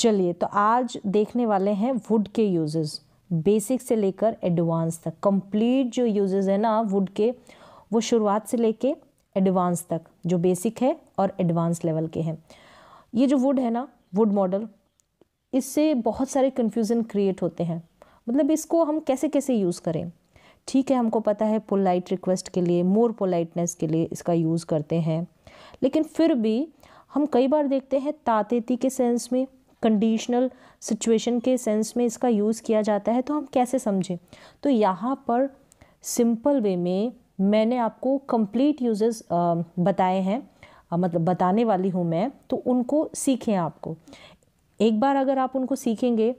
चलिए तो आज देखने वाले हैं वुड के यूजेस बेसिक से लेकर एडवांस तक कंप्लीट जो यूजेस है ना वुड के वो शुरुआत से लेके एडवांस तक जो बेसिक है और एडवांस लेवल के हैं ये जो वुड है ना वुड मॉडल इससे बहुत सारे कन्फ्यूज़न क्रिएट होते हैं मतलब इसको हम कैसे कैसे यूज़ करें ठीक है हमको पता है पोलाइट रिक्वेस्ट के लिए मोर पोलाइटनेस के लिए इसका यूज़ करते हैं लेकिन फिर भी हम कई बार देखते हैं तातेती के सेंस में कंडीशनल सिचुएशन के सेंस में इसका यूज़ किया जाता है तो हम कैसे समझें तो यहाँ पर सिंपल वे में मैंने आपको कंप्लीट यूजेस बताए हैं मतलब बताने वाली हूँ मैं तो उनको सीखें आपको एक बार अगर आप उनको सीखेंगे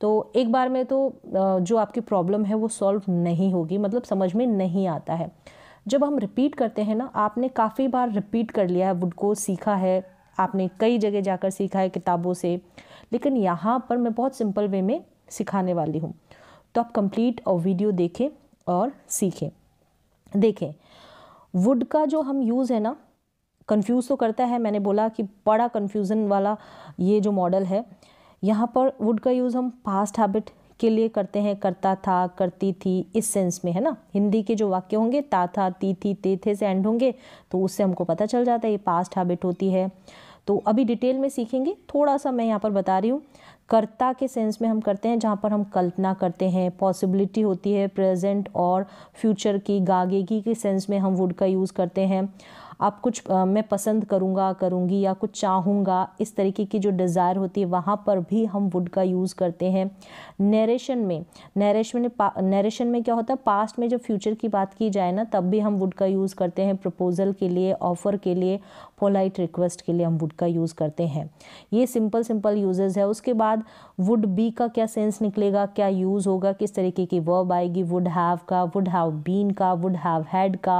तो एक बार में तो जो आपकी प्रॉब्लम है वो सॉल्व नहीं होगी मतलब समझ में नहीं आता है जब हम रिपीट करते हैं ना आपने काफ़ी बार रिपीट कर लिया है वुड को सीखा है आपने कई जगह जाकर सीखा है किताबों से लेकिन यहाँ पर मैं बहुत सिंपल वे में सिखाने वाली हूँ तो आप कंप्लीट और वीडियो देखें और सीखें देखें वुड का जो हम यूज़ है ना कन्फ्यूज़ तो करता है मैंने बोला कि बड़ा कन्फ्यूज़न वाला ये जो मॉडल है यहाँ पर वुड का यूज़ हम पास्ट हैबिट के लिए करते हैं करता था करती थी इस सेंस में है ना हिंदी के जो वाक्य होंगे ता था ती थी ते थे से एंड होंगे तो उससे हमको पता चल जाता है ये पास्ट हैबिट होती है तो अभी डिटेल में सीखेंगे थोड़ा सा मैं यहाँ पर बता रही हूँ कर्ता के सेंस में हम करते हैं जहाँ पर हम कल्पना करते हैं पॉसिबिलिटी होती है प्रेजेंट और फ्यूचर की गागेगी के सेंस में हम वुड का यूज़ करते हैं आप कुछ आ, मैं पसंद करूँगा करूँगी या कुछ चाहूँगा इस तरीके की जो डिज़ायर होती है वहाँ पर भी हम वुड का यूज़ करते हैं नरेशन में नरेशन में नरेशन में क्या होता है पास्ट में जब फ्यूचर की बात की जाए ना तब भी हम वुड का यूज़ करते हैं प्रपोज़ल के लिए ऑफ़र के लिए पोलाइट रिक्वेस्ट के लिए हम वुड का यूज़ करते हैं ये सिंपल सिंपल यूजेज है उसके बाद वुड बी का क्या सेंस निकलेगा क्या यूज़ होगा किस तरीके की वर्ब आएगी वुड हैव का वुड हैव बीन का वुड हैव हैड का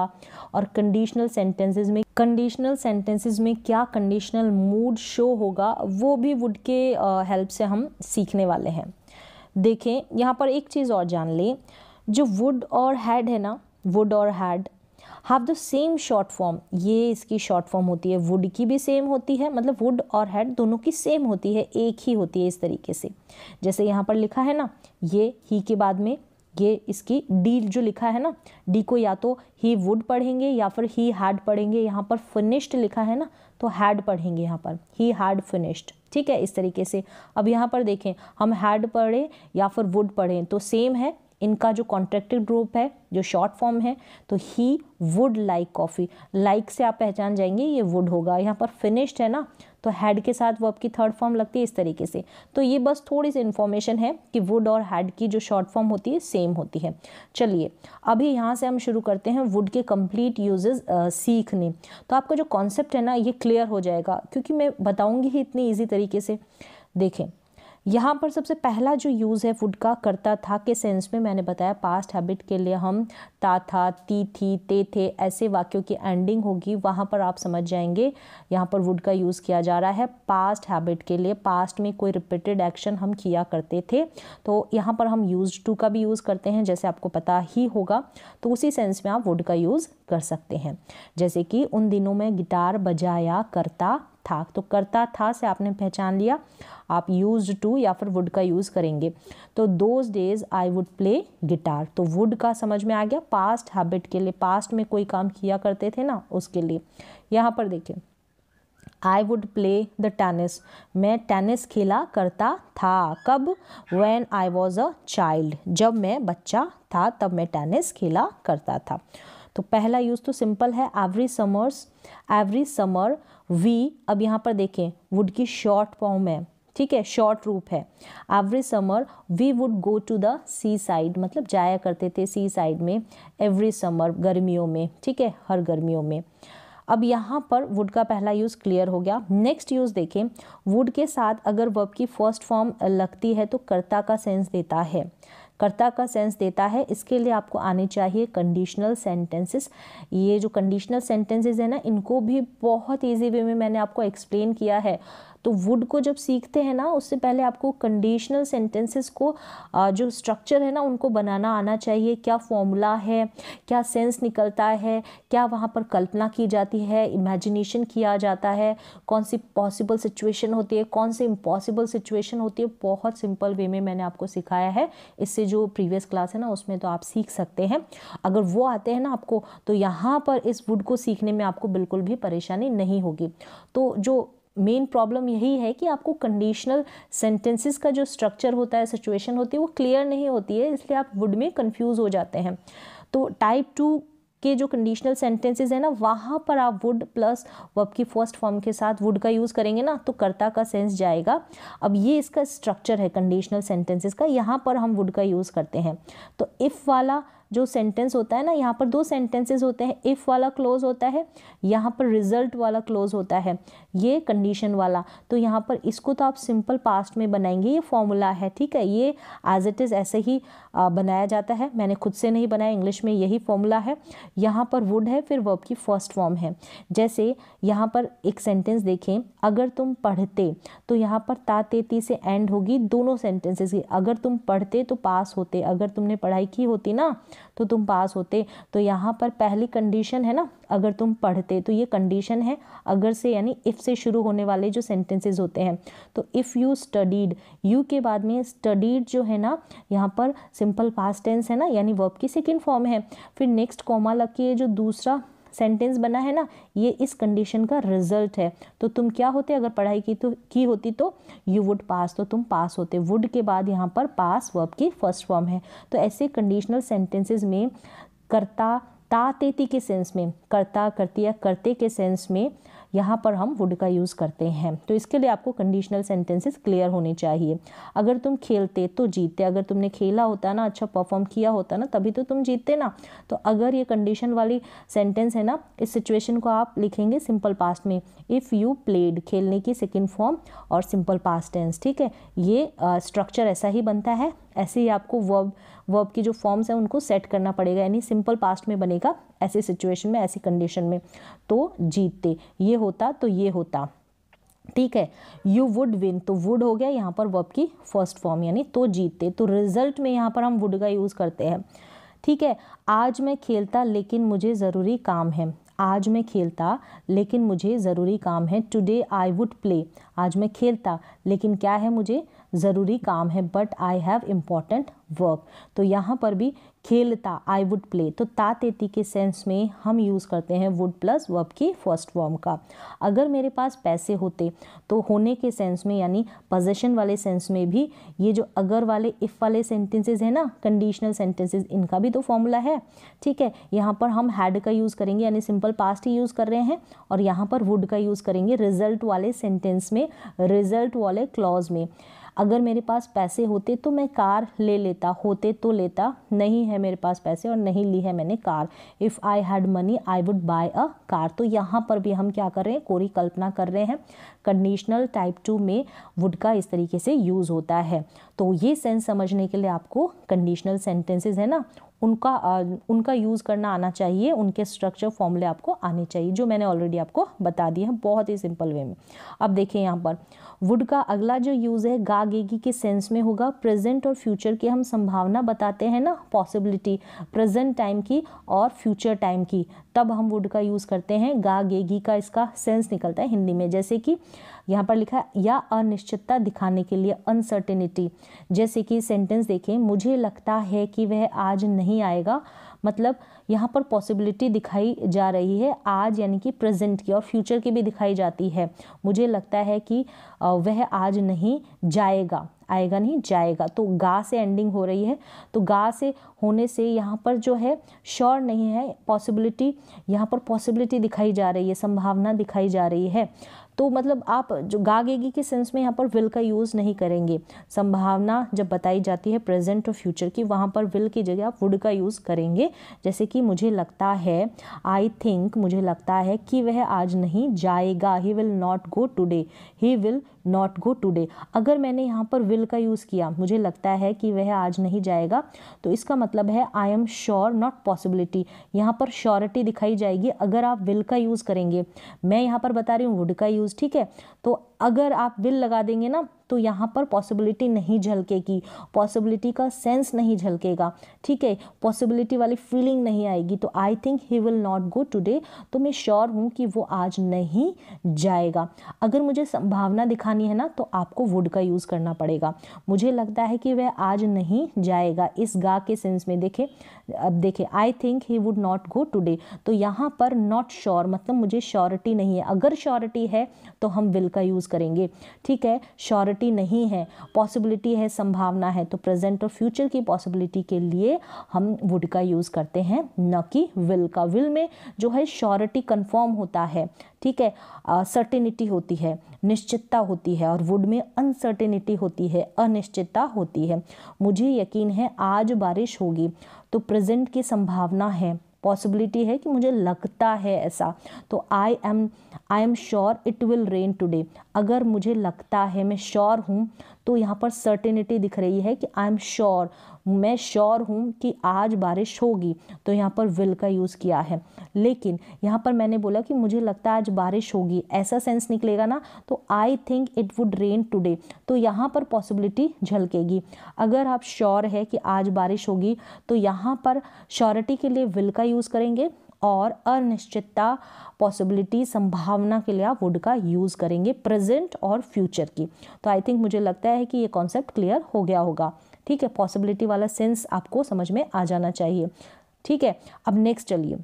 और कंडीशनल सेंटेंसेज में कंडीशनल सेंटेंसेज में क्या कंडीशनल मूड शो होगा वो भी वुड के हेल्प से हम सीखने वाले हैं देखें यहाँ पर एक चीज़ और जान लें जो वुड और हैड है ना वुड और had have the same short form ये इसकी शॉर्ट फॉर्म होती है वुड की भी सेम होती है मतलब वुड और हैड दोनों की सेम होती है एक ही होती है इस तरीके से जैसे यहाँ पर लिखा है ना ये ही के बाद में ये इसकी डी जो लिखा है ना डी को या तो ही वुड पढ़ेंगे या फिर ही हैड पढ़ेंगे यहाँ पर फिनिश्ड लिखा है ना तो हैड पढ़ेंगे यहाँ पर ही हार्ड फिनिश्ड ठीक है इस तरीके से अब यहाँ पर देखें हम हैड पढ़ें या फिर वुड पढ़ें तो सेम है इनका जो कॉन्ट्रेक्टेड रूप है जो शॉर्ट फॉर्म है तो he would like coffee like से आप पहचान जाएंगे ये वुड होगा यहाँ पर फिनिश्ड है ना तो हैड के साथ वर्ब की थर्ड फॉर्म लगती है इस तरीके से तो ये बस थोड़ी सी इन्फॉर्मेशन है कि वुड और हैड की जो शॉर्ट फॉर्म होती है सेम होती है चलिए अभी यहाँ से हम शुरू करते हैं वुड के कंप्लीट यूजेस सीखने तो आपका जो कॉन्सेप्ट है ना ये क्लियर हो जाएगा क्योंकि मैं बताऊँगी ही इतनी ईजी तरीके से देखें यहाँ पर सबसे पहला जो यूज़ है वुड का करता था के सेंस में मैंने बताया पास्ट हैबिट के लिए हम ता था ती थी ते थे ऐसे वाक्यों की एंडिंग होगी वहाँ पर आप समझ जाएंगे यहाँ पर वुड का यूज़ किया जा रहा है पास्ट हैबिट के लिए पास्ट में कोई रिपीटेड एक्शन हम किया करते थे तो यहाँ पर हम यूज टू का भी यूज़ करते हैं जैसे आपको पता ही होगा तो उसी सेंस में आप वुड का यूज़ कर सकते हैं जैसे कि उन दिनों में गिटार बजाया करता था तो करता था से आपने पहचान लिया आप यूज टू या फिर वुड का यूज़ करेंगे तो those days I would play guitar तो वुड का समझ में आ गया पास्ट हैबिट के लिए पास्ट में कोई काम किया करते थे ना उसके लिए यहाँ पर देखिए I would play the tennis मैं टेनिस खेला करता था कब when I was a child जब मैं बच्चा था तब मैं टेनिस खेला करता था तो पहला यूज़ तो सिंपल है every summers every summer we अब यहाँ पर देखें वुड की शॉर्ट फॉर्म है ठीक है शॉर्ट रूप है every summer we would go to the seaside मतलब जाया करते थे सी साइड में एवरी समर गर्मियों में ठीक है हर गर्मियों में अब यहाँ पर वुड का पहला यूज़ क्लियर हो गया नेक्स्ट यूज़ देखें वुड के साथ अगर वर्ब की फर्स्ट फॉर्म लगती है तो कर्ता का सेंस देता है कर्ता का सेंस देता है इसके लिए आपको आने चाहिए कंडीशनल सेंटेंसेस ये जो कंडीशनल सेंटेंसेस है ना इनको भी बहुत ईजी वे में मैंने आपको एक्सप्लेन किया है तो वुड को जब सीखते हैं ना उससे पहले आपको कंडीशनल सेंटेंसेस को जो स्ट्रक्चर है ना उनको बनाना आना चाहिए क्या फॉर्मूला है क्या सेंस निकलता है क्या वहाँ पर कल्पना की जाती है इमेजिनेशन किया जाता है कौन सी पॉसिबल सिचुएशन होती है कौन सी इम्पॉसिबल सिचुएशन होती है बहुत सिंपल वे में मैंने आपको सिखाया है इससे जो प्रीवियस क्लास है ना उसमें तो आप सीख सकते हैं अगर वो आते हैं ना आपको तो यहाँ पर इस वुड को सीखने में आपको बिल्कुल भी परेशानी नहीं होगी तो जो मेन प्रॉब्लम यही है कि आपको कंडीशनल सेंटेंसेस का जो स्ट्रक्चर होता है सिचुएशन होती है वो क्लियर नहीं होती है इसलिए आप वुड में कंफ्यूज हो जाते हैं तो टाइप टू के जो कंडीशनल सेंटेंसेस है ना वहाँ पर आप वुड प्लस वब की फर्स्ट फॉर्म के साथ वुड का यूज़ करेंगे ना तो कर्ता का सेंस जाएगा अब ये इसका स्ट्रक्चर है कंडीशनल सेंटेंसेस का यहाँ पर हम वुड का यूज़ करते हैं तो इफ़ वाला जो सेंटेंस होता है ना यहाँ पर दो सेंटेंसेस होते हैं इफ़ वाला क्लोज होता है यहाँ पर रिजल्ट वाला क्लोज होता है ये कंडीशन वाला तो यहाँ पर इसको तो आप सिंपल पास्ट में बनाएंगे ये फॉर्मूला है ठीक है ये एज इट इज़ ऐसे ही बनाया जाता है मैंने खुद से नहीं बनाया इंग्लिश में यही फॉर्मूला है यहाँ पर वुड है फिर वर्ब की फर्स्ट फॉर्म है जैसे यहाँ पर एक सेंटेंस देखें अगर तुम पढ़ते तो यहाँ पर तातेती से एंड होगी दोनों सेंटेंसेस की अगर तुम पढ़ते तो पास होते अगर तुमने पढ़ाई की होती ना तो तुम पास होते तो यहाँ पर पहली कंडीशन है ना अगर तुम पढ़ते तो ये कंडीशन है अगर से यानी इफ़ से शुरू होने वाले जो सेंटेंसेज होते हैं तो इफ़ यू स्टडीड यू के बाद में स्टडीड जो है ना यहाँ पर सिंपल पास टेंस है ना यानी वर्ब की सेकेंड फॉर्म है फिर नेक्स्ट कॉमा लग के जो दूसरा सेंटेंस बना है ना ये इस कंडीशन का रिजल्ट है तो तुम क्या होते अगर पढ़ाई की तो की होती तो यू वुड पास तो तुम पास होते वुड के बाद यहाँ पर पास वर्ब की फर्स्ट फॉर्म है तो ऐसे कंडीशनल सेंटेंसेज में करता तातेती के सेंस में कर्ता करती या करते के सेंस में यहाँ पर हम वुड का यूज़ करते हैं तो इसके लिए आपको कंडीशनल सेंटेंसेस क्लियर होने चाहिए अगर तुम खेलते तो जीतते अगर तुमने खेला होता ना अच्छा परफॉर्म किया होता ना तभी तो तुम जीतते ना तो अगर ये कंडीशन वाली सेंटेंस है ना इस सिचुएशन को आप लिखेंगे सिंपल पास्ट में इफ़ यू प्लेड खेलने की सेकेंड फॉर्म और सिंपल पास्ट टेंस ठीक है ये स्ट्रक्चर ऐसा ही बनता है ऐसे ही आपको वर्ब वर्ब की जो फॉर्म्स हैं उनको सेट करना पड़ेगा यानी सिंपल पास्ट में बनेगा ऐसी सिचुएशन में ऐसी कंडीशन में तो जीतते ये होता तो ये होता ठीक है यू वुड विन तो वुड हो गया यहाँ पर वर्ब की फर्स्ट फॉर्म यानी तो जीतते तो रिजल्ट में यहाँ पर हम वुड का यूज़ करते हैं ठीक है आज मैं खेलता लेकिन मुझे ज़रूरी काम है आज मैं खेलता लेकिन मुझे ज़रूरी काम है टुडे आई वुड प्ले आज मैं खेलता लेकिन क्या है मुझे ज़रूरी काम है but I have important work तो यहाँ पर भी खेलता आई वुड प्ले तो ता तेती के सेंस में हम यूज़ करते हैं वुड प्लस वब की फर्स्ट फॉर्म का अगर मेरे पास पैसे होते तो होने के सेंस में यानी पोजेशन वाले सेंस में भी ये जो अगर वाले इफ़ वाले सेंटेंसेज हैं ना कंडीशनल सेंटेंसेज इनका भी तो फॉर्मूला है ठीक है यहाँ पर हम हैड का यूज़ करेंगे यानी सिंपल पास्ट ही यूज़ कर रहे हैं और यहाँ पर वुड का यूज़ करेंगे रिजल्ट वाले सेंटेंस में रिजल्ट वाले क्लॉज में अगर मेरे पास पैसे होते तो मैं कार ले लेता होते तो लेता नहीं है मेरे पास पैसे और नहीं ली है मैंने car if I had money I would buy a car तो यहाँ पर भी हम क्या कर रहे हैं कोरी कल्पना कर रहे हैं कंडीशनल टाइप टू में वुड का इस तरीके से यूज़ होता है तो ये सेंस समझने के लिए आपको कंडीशनल सेंटेंसेज है ना उनका उनका यूज़ करना आना चाहिए उनके स्ट्रक्चर फॉर्मूले आपको आने चाहिए जो मैंने ऑलरेडी आपको बता दिए हैं बहुत ही सिंपल वे में अब देखिए यहाँ पर वुड का अगला जो यूज़ है गा गेगी के सेंस में होगा प्रेजेंट और फ्यूचर की हम संभावना बताते हैं ना पॉसिबिलिटी प्रेजेंट टाइम की और फ्यूचर टाइम की तब हम वुड का यूज़ करते हैं गा गेगी का इसका सेंस निकलता है हिंदी में जैसे कि यहाँ पर लिखा है या अनिश्चितता दिखाने के लिए अनसर्टेनिटी जैसे कि सेंटेंस देखें मुझे लगता है कि वह आज नहीं आएगा मतलब यहाँ पर पॉसिबिलिटी दिखाई जा रही है आज यानी कि प्रेजेंट की और फ्यूचर की भी दिखाई जाती है मुझे लगता है कि वह आज नहीं जाएगा आएगा नहीं जाएगा तो गा से एंडिंग हो रही है तो गा से होने से यहाँ पर जो है श्योर नहीं है पॉसिबिलिटी यहाँ पर पॉसिबिलिटी दिखाई जा रही है संभावना दिखाई जा रही है तो मतलब आप जो गागेगी के सेंस में यहाँ पर विल का यूज़ नहीं करेंगे संभावना जब बताई जाती है प्रेजेंट और फ्यूचर की वहाँ पर विल की जगह आप वुड का यूज़ करेंगे जैसे कि मुझे लगता है आई थिंक मुझे लगता है कि वह आज नहीं जाएगा he will not go today he will not go today अगर मैंने यहाँ पर विल का यूज़ किया मुझे लगता है कि वह आज नहीं जाएगा तो इसका मतलब है I am sure not possibility यहाँ पर श्योरिटी दिखाई जाएगी अगर आप विल का यूज़ करेंगे मैं यहाँ पर बता रही हूँ वुड का यूज़ ठीक है तो अगर आप विल लगा देंगे ना तो यहाँ पर पॉसिबिलिटी नहीं झलकेगी पॉसिबिलिटी का सेंस नहीं झलकेगा ठीक है पॉसिबिलिटी वाली फीलिंग नहीं आएगी तो I think he will not go today तो मैं श्योर हूँ कि वो आज नहीं जाएगा अगर मुझे संभावना दिखानी है ना तो आपको वुड का यूज़ करना पड़ेगा मुझे लगता है कि वह आज नहीं जाएगा इस गा के सेंस में देखें अब देखिए I think he would not go today तो यहाँ पर नॉट श्योर मतलब मुझे श्योरिटी नहीं है अगर श्योरिटी है तो हम विल का यूज़ करेंगे ठीक है श्योरिटी नहीं है पॉसिबिलिटी है संभावना है तो प्रेजेंट और फ्यूचर की पॉसिबिलिटी के लिए हम वुड का यूज़ करते हैं न कि विल का विल में जो है श्योरिटी कन्फर्म होता है ठीक है सर्टिनिटी होती है निश्चितता होती है और वुड में अनसर्टेनिटी होती है अनिश्चितता होती है मुझे यकीन है आज बारिश होगी तो प्रेजेंट की संभावना है पॉसिबिलिटी है कि मुझे लगता है ऐसा तो I am I am sure it will rain today अगर मुझे लगता है मैं श्योर हूँ तो यहाँ पर सर्टेनिटी दिख रही है कि आई एम श्योर मैं श्योर हूँ कि आज बारिश होगी तो यहाँ पर विल का यूज़ किया है लेकिन यहाँ पर मैंने बोला कि मुझे लगता है आज बारिश होगी ऐसा सेंस निकलेगा ना तो I think it would rain today तो यहाँ पर पॉसिबिलिटी झलकेगी अगर आप श्योर है कि आज बारिश होगी तो यहाँ पर श्योरिटी के लिए विल का यूज़ करेंगे और अनिश्चितता पॉसिबिलिटी संभावना के लिए आप वुड का यूज़ करेंगे प्रेजेंट और फ्यूचर की तो आई थिंक मुझे लगता है कि ये कॉन्सेप्ट क्लियर हो गया होगा ठीक है पॉसिबिलिटी वाला सेंस आपको समझ में आ जाना चाहिए ठीक है अब नेक्स्ट चलिए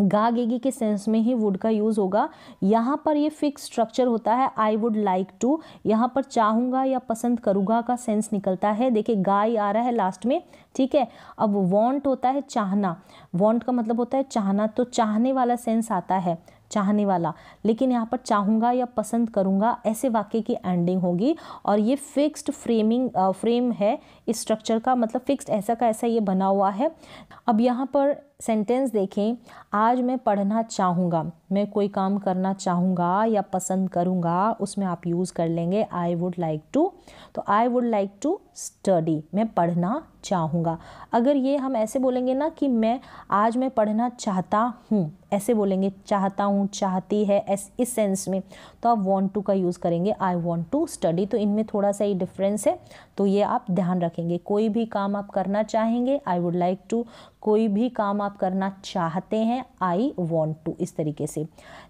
गा गेगी के सेंस में ही वुड का यूज़ होगा यहाँ पर ये फिक्स स्ट्रक्चर होता है आई वुड लाइक टू यहाँ पर चाहूँगा या पसंद करूँगा का सेंस निकलता है देखिए गाय आ रहा है लास्ट में ठीक है अब वांट होता है चाहना वांट का मतलब होता है चाहना तो चाहने वाला सेंस आता है चाहने वाला लेकिन यहाँ पर चाहूँगा या पसंद करूँगा ऐसे वाक्य की एंडिंग होगी और ये फिक्स्ड फ्रेमिंग फ्रेम है इस स्ट्रक्चर का मतलब फिक्स्ड ऐसा का ऐसा ये बना हुआ है अब यहाँ पर सेंटेंस देखें आज मैं पढ़ना चाहूँगा मैं कोई काम करना चाहूँगा या पसंद करूँगा उसमें आप यूज़ कर लेंगे आई वुड लाइक टू तो I would like to study मैं पढ़ना चाहूँगा अगर ये हम ऐसे बोलेंगे ना कि मैं आज मैं पढ़ना चाहता हूँ ऐसे बोलेंगे चाहता हूँ चाहती है इस इस सेंस में तो आप वॉन्ट टू का यूज़ करेंगे आई वॉन्ट टू स्टडी तो इनमें थोड़ा सा ये डिफरेंस है तो ये आप ध्यान रखेंगे कोई भी काम आप करना चाहेंगे आई वुड लाइक टू कोई भी काम आप करना चाहते हैं आई वॉन्ट टू इस तरीके से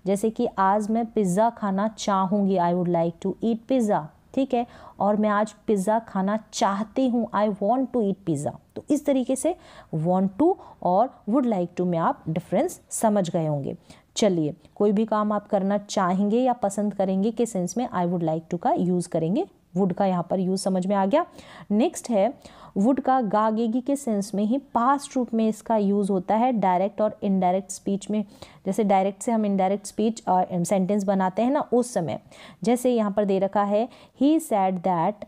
जैसे कि आज मैं पिज़्ज़ा खाना चाहूँगी I would like to eat pizza ठीक है और मैं आज पिज़्ज़ा खाना चाहती हूँ I want to eat pizza तो इस तरीके से वॉन्ट टू और वुड लाइक टू में आप डिफरेंस समझ गए होंगे चलिए कोई भी काम आप करना चाहेंगे या पसंद करेंगे के सेंस में आई वुड लाइक टू का यूज़ करेंगे वुड का यहाँ पर यूज़ समझ में आ गया नेक्स्ट है वुड का गागेगी के सेंस में ही पास्ट रूप में इसका यूज़ होता है डायरेक्ट और इनडायरेक्ट स्पीच में जैसे डायरेक्ट से हम इनडायरेक्ट स्पीच और सेंटेंस बनाते हैं ना उस समय जैसे यहाँ पर दे रखा है he said that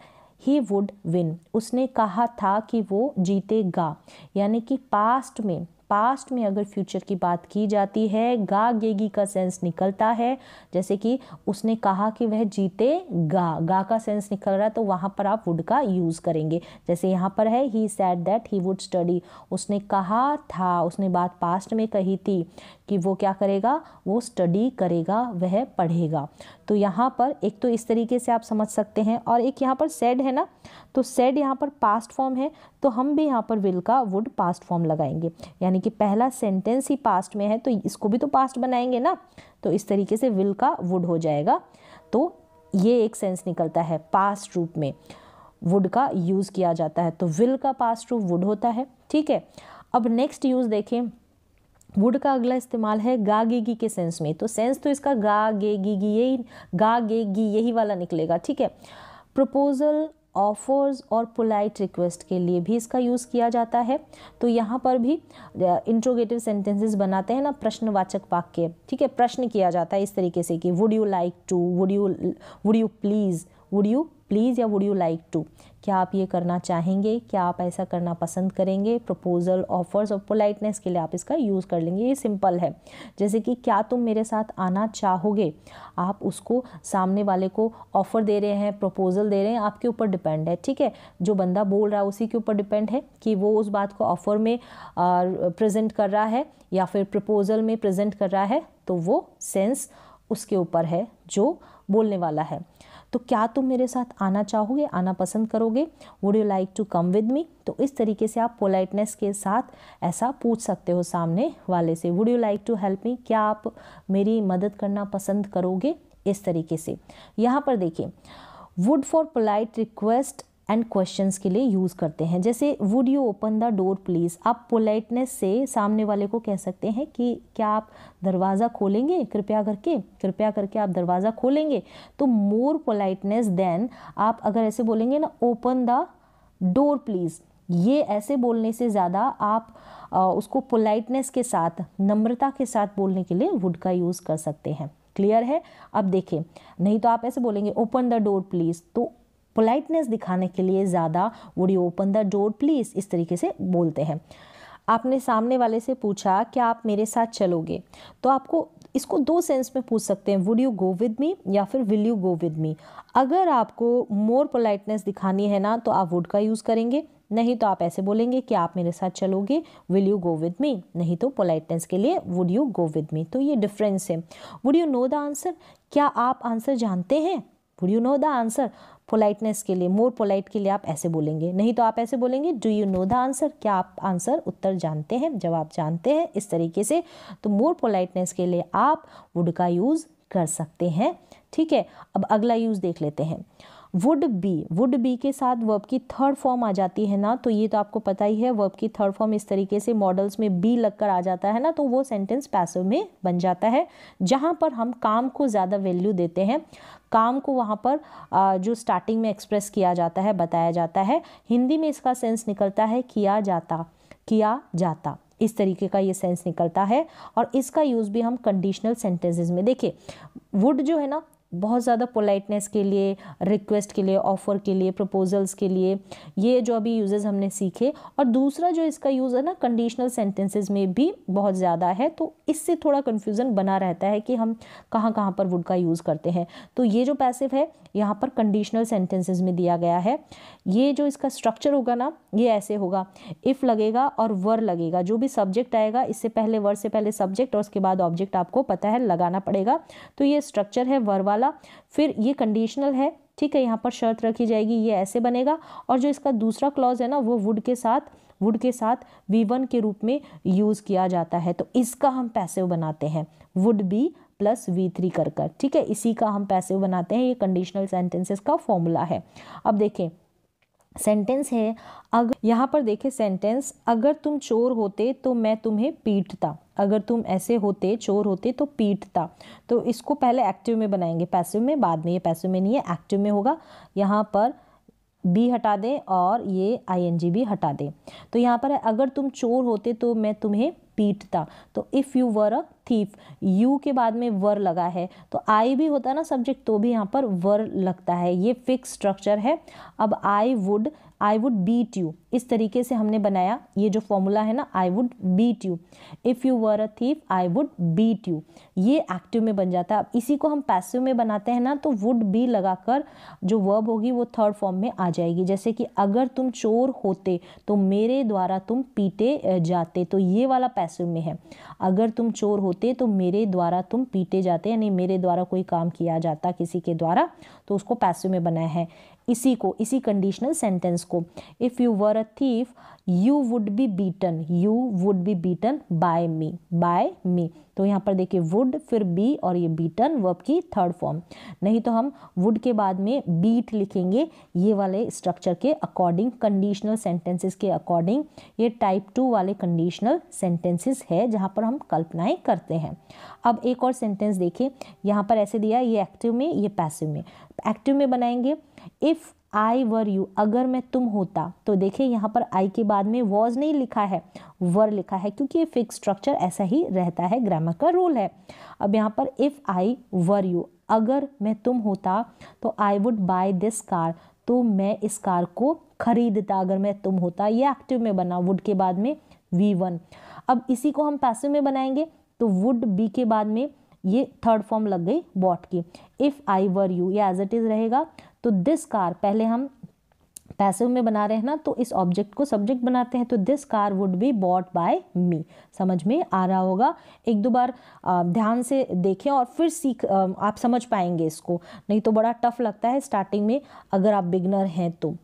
he would win उसने कहा था कि वो जीतेगा यानी कि पास्ट में पास्ट में अगर फ्यूचर की बात की जाती है गा गेगी का सेंस निकलता है जैसे कि उसने कहा कि वह जीते गा गा का सेंस निकल रहा है तो वहाँ पर आप वुड का यूज़ करेंगे जैसे यहाँ पर है he said that he would study उसने कहा था उसने बात पास्ट में कही थी कि वो क्या करेगा वो स्टडी करेगा वह पढ़ेगा तो यहाँ पर एक तो इस तरीके से आप समझ सकते हैं और एक यहाँ पर सेड है ना तो सेड यहाँ पर पास्ट फॉर्म है तो हम भी यहाँ पर विल का वुड पास्ट फॉर्म लगाएंगे यानी कि पहला सेंटेंस ही पास्ट में है तो इसको भी तो पास्ट बनाएंगे ना तो इस तरीके से विल का वुड हो जाएगा तो ये एक सेंस निकलता है पास्ट रूप में वुड का यूज़ किया जाता है तो विल का पास्ट रूप वुड होता है ठीक है अब नेक्स्ट यूज़ देखें वुड का अगला इस्तेमाल है गा गेगी के सेंस में तो सेंस तो इसका गा गेगी यही गा गेगी यही वाला निकलेगा ठीक है प्रपोजल ऑफर्स और पोलाइट रिक्वेस्ट के लिए भी इसका यूज़ किया जाता है तो यहाँ पर भी इंट्रोगेटिव सेंटेंसेस बनाते हैं ना प्रश्नवाचक वाक्य ठीक है प्रश्न किया जाता है इस तरीके से कि would you like to would you would you please would you please या वुड यू लाइक टू क्या आप ये करना चाहेंगे क्या आप ऐसा करना पसंद करेंगे प्रपोज़ल ऑफर्स और पोलाइटनेस के लिए आप इसका यूज़ कर लेंगे ये सिंपल है जैसे कि क्या तुम मेरे साथ आना चाहोगे आप उसको सामने वाले को ऑफ़र दे रहे हैं प्रपोज़ल दे रहे हैं आपके ऊपर डिपेंड है ठीक है जो बंदा बोल रहा है उसी के ऊपर डिपेंड है कि वो उस बात को ऑफ़र में प्रजेंट कर रहा है या फिर प्रपोज़ल में प्रजेंट कर रहा है तो वो सेंस उसके ऊपर है जो बोलने वाला है तो क्या तुम मेरे साथ आना चाहोगे आना पसंद करोगे would you like to come with me तो इस तरीके से आप पोलाइटनेस के साथ ऐसा पूछ सकते हो सामने वाले से would you like to help me क्या आप मेरी मदद करना पसंद करोगे इस तरीके से यहाँ पर देखिए would for polite request and question के लिए यूज़ करते हैं जैसे would you open the door please आप पोलाइटनेस से सामने वाले को कह सकते हैं कि क्या आप दरवाज़ा खोलेंगे कृपया करके कृपया करके आप दरवाज़ा खोलेंगे तो मोर पोलाइटनेस देन आप अगर ऐसे बोलेंगे ना ओपन द डोर प्लीज़ ये ऐसे बोलने से ज़्यादा आप आ, उसको पोलाइटनेस के साथ नम्रता के साथ बोलने के लिए वुड का यूज़ कर सकते हैं क्लियर है अब देखें नहीं तो आप ऐसे बोलेंगे ओपन द डोर प्लीज़ तो पोलाइटनेस दिखाने के लिए ज़्यादा would you open the door please इस तरीके से बोलते हैं आपने सामने वाले से पूछा क्या आप मेरे साथ चलोगे तो आपको इसको दो सेंस में पूछ सकते हैं would you go with me या फिर will you go with me अगर आपको मोर पोलाइटनेस दिखानी है ना तो आप वुड का यूज़ करेंगे नहीं तो आप ऐसे बोलेंगे कि आप मेरे साथ चलोगे will you go with me नहीं तो पोलाइटनेस के लिए would you go with me तो ये डिफरेंस है would you know the answer क्या आप आंसर जानते हैं would you know the answer politeness के लिए मोर पोलाइट के लिए आप ऐसे बोलेंगे नहीं तो आप ऐसे बोलेंगे do you know the answer क्या आप आंसर उत्तर जानते हैं जवाब जानते हैं इस तरीके से तो मोर पोलाइटनेस के लिए आप वुड का यूज़ कर सकते हैं ठीक है अब अगला यूज़ देख लेते हैं वुड बी वुड बी के साथ वर्ब की थर्ड फॉर्म आ जाती है ना तो ये तो आपको पता ही है वर्ब की थर्ड फॉर्म इस तरीके से मॉडल्स में बी लगकर आ जाता है ना तो वो सेंटेंस पैसिव में बन जाता है जहाँ पर हम काम को ज़्यादा वैल्यू देते हैं काम को वहाँ पर जो स्टार्टिंग में एक्सप्रेस किया जाता है बताया जाता है हिंदी में इसका सेंस निकलता है किया जाता किया जाता इस तरीके का ये सेंस निकलता है और इसका यूज़ भी हम कंडीशनल सेंटेंसेस में देखें वुड जो है ना बहुत ज़्यादा पोलाइटनेस के लिए रिक्वेस्ट के लिए ऑफ़र के लिए प्रपोजल्स के लिए ये जो अभी यूजेस हमने सीखे और दूसरा जो इसका यूज़ है ना कंडीशनल सेंटेंसेस में भी बहुत ज़्यादा है तो इससे थोड़ा कन्फ्यूज़न बना रहता है कि हम कहाँ कहाँ पर वुड का यूज़ करते हैं तो ये जो पैसिव है यहाँ पर कंडीशनल सेंटेंसेज में दिया गया है ये जो इसका स्ट्रक्चर होगा ना ये ऐसे होगा इफ़ लगेगा और वर लगेगा जो भी सब्जेक्ट आएगा इससे पहले वर से पहले सब्जेक्ट और उसके बाद ऑब्जेक्ट आपको पता है लगाना पड़ेगा तो ये स्ट्रक्चर है वर वाला फिर ये कंडीशनल है ठीक है यहाँ पर शर्त रखी जाएगी ये ऐसे बनेगा और जो इसका दूसरा क्लॉज है ना वो वुड के साथ वुड के साथ वी वन के रूप में यूज़ किया जाता है तो इसका हम पैसिव बनाते हैं would be plus V three कर कर ठीक है इसी का हम पैसे बनाते हैं ये कंडीशनल सेंटेंसेस का फॉर्मूला है अब देखें सेंटेंस है अगर यहाँ पर देखें सेंटेंस अगर तुम चोर होते तो मैं तुम्हें पीटता अगर तुम ऐसे होते चोर होते तो पीटता तो इसको पहले एक्टिव में बनाएंगे पैसिव में बाद में ये पैसिव में नहीं है एक्टिव में होगा यहाँ पर बी हटा दें और ये आई भी हटा दें तो यहाँ पर है अगर तुम चोर होते तो मैं तुम्हें पीटता तो if you were a thief you के बाद में वर लगा है तो आई भी होता है ना सब्जेक्ट तो भी यहाँ पर वर लगता है ये फिक्स स्ट्रक्चर है अब I would I would beat you इस तरीके से हमने बनाया ये जो फॉर्मूला है ना I would beat you if you were a thief I would beat you ये एक्टिव में बन जाता है अब इसी को हम पैसिव में बनाते हैं ना तो वुड बी लगाकर जो वर्ब होगी वो थर्ड फॉर्म में आ जाएगी जैसे कि अगर तुम चोर होते तो मेरे द्वारा तुम पीटे जाते तो ये वाला पैसिव में है अगर तुम चोर होते तो मेरे द्वारा तुम पीटे जाते यानी मेरे द्वारा कोई काम किया जाता किसी के द्वारा तो उसको पैसिव में बनाया है इसी को इसी कंडीशनल सेंटेंस को if you were a thief you would be beaten you would be beaten by me by me तो यहाँ पर देखिए वुड फिर बी और ये बीटन वर्ब की थर्ड फॉर्म नहीं तो हम वुड के बाद में बीट लिखेंगे ये वाले स्ट्रक्चर के अकॉर्डिंग कंडीशनल सेंटेंसेस के अकॉर्डिंग ये टाइप टू वाले कंडीशनल सेंटेंसेस है जहाँ पर हम कल्पनाएं करते हैं अब एक और सेंटेंस देखिए यहाँ पर ऐसे दिया ये एक्टिव में ये पैसिव में एक्टिव में बनाएंगे इफ़ आई वर यू अगर मैं तुम होता तो देखिए यहाँ पर आई के बाद में वॉज नहीं लिखा है वर लिखा है क्योंकि ये फिक्स स्ट्रक्चर ऐसा ही रहता है ग्रामर का रूल है अब यहाँ पर इफ़ आई वर यू अगर मैं तुम होता तो I would buy this car तो मैं इस कार को खरीदता अगर मैं तुम होता ये एक्टिव में बना वुड के बाद में वी वन अब इसी को हम पैसे में बनाएंगे तो वुड बी के बाद में ये थर्ड फॉर्म लग गई बॉट की इफ़ आई वर यू ये एज इट इज़ रहेगा तो दिस कार पहले हम पैसिव में बना रहे हैं ना तो इस ऑब्जेक्ट को सब्जेक्ट बनाते हैं तो this car would be bought by me समझ में आ रहा होगा एक दो बार ध्यान से देखें और फिर सीख आप समझ पाएंगे इसको नहीं तो बड़ा टफ लगता है स्टार्टिंग में अगर आप बिगनर हैं तो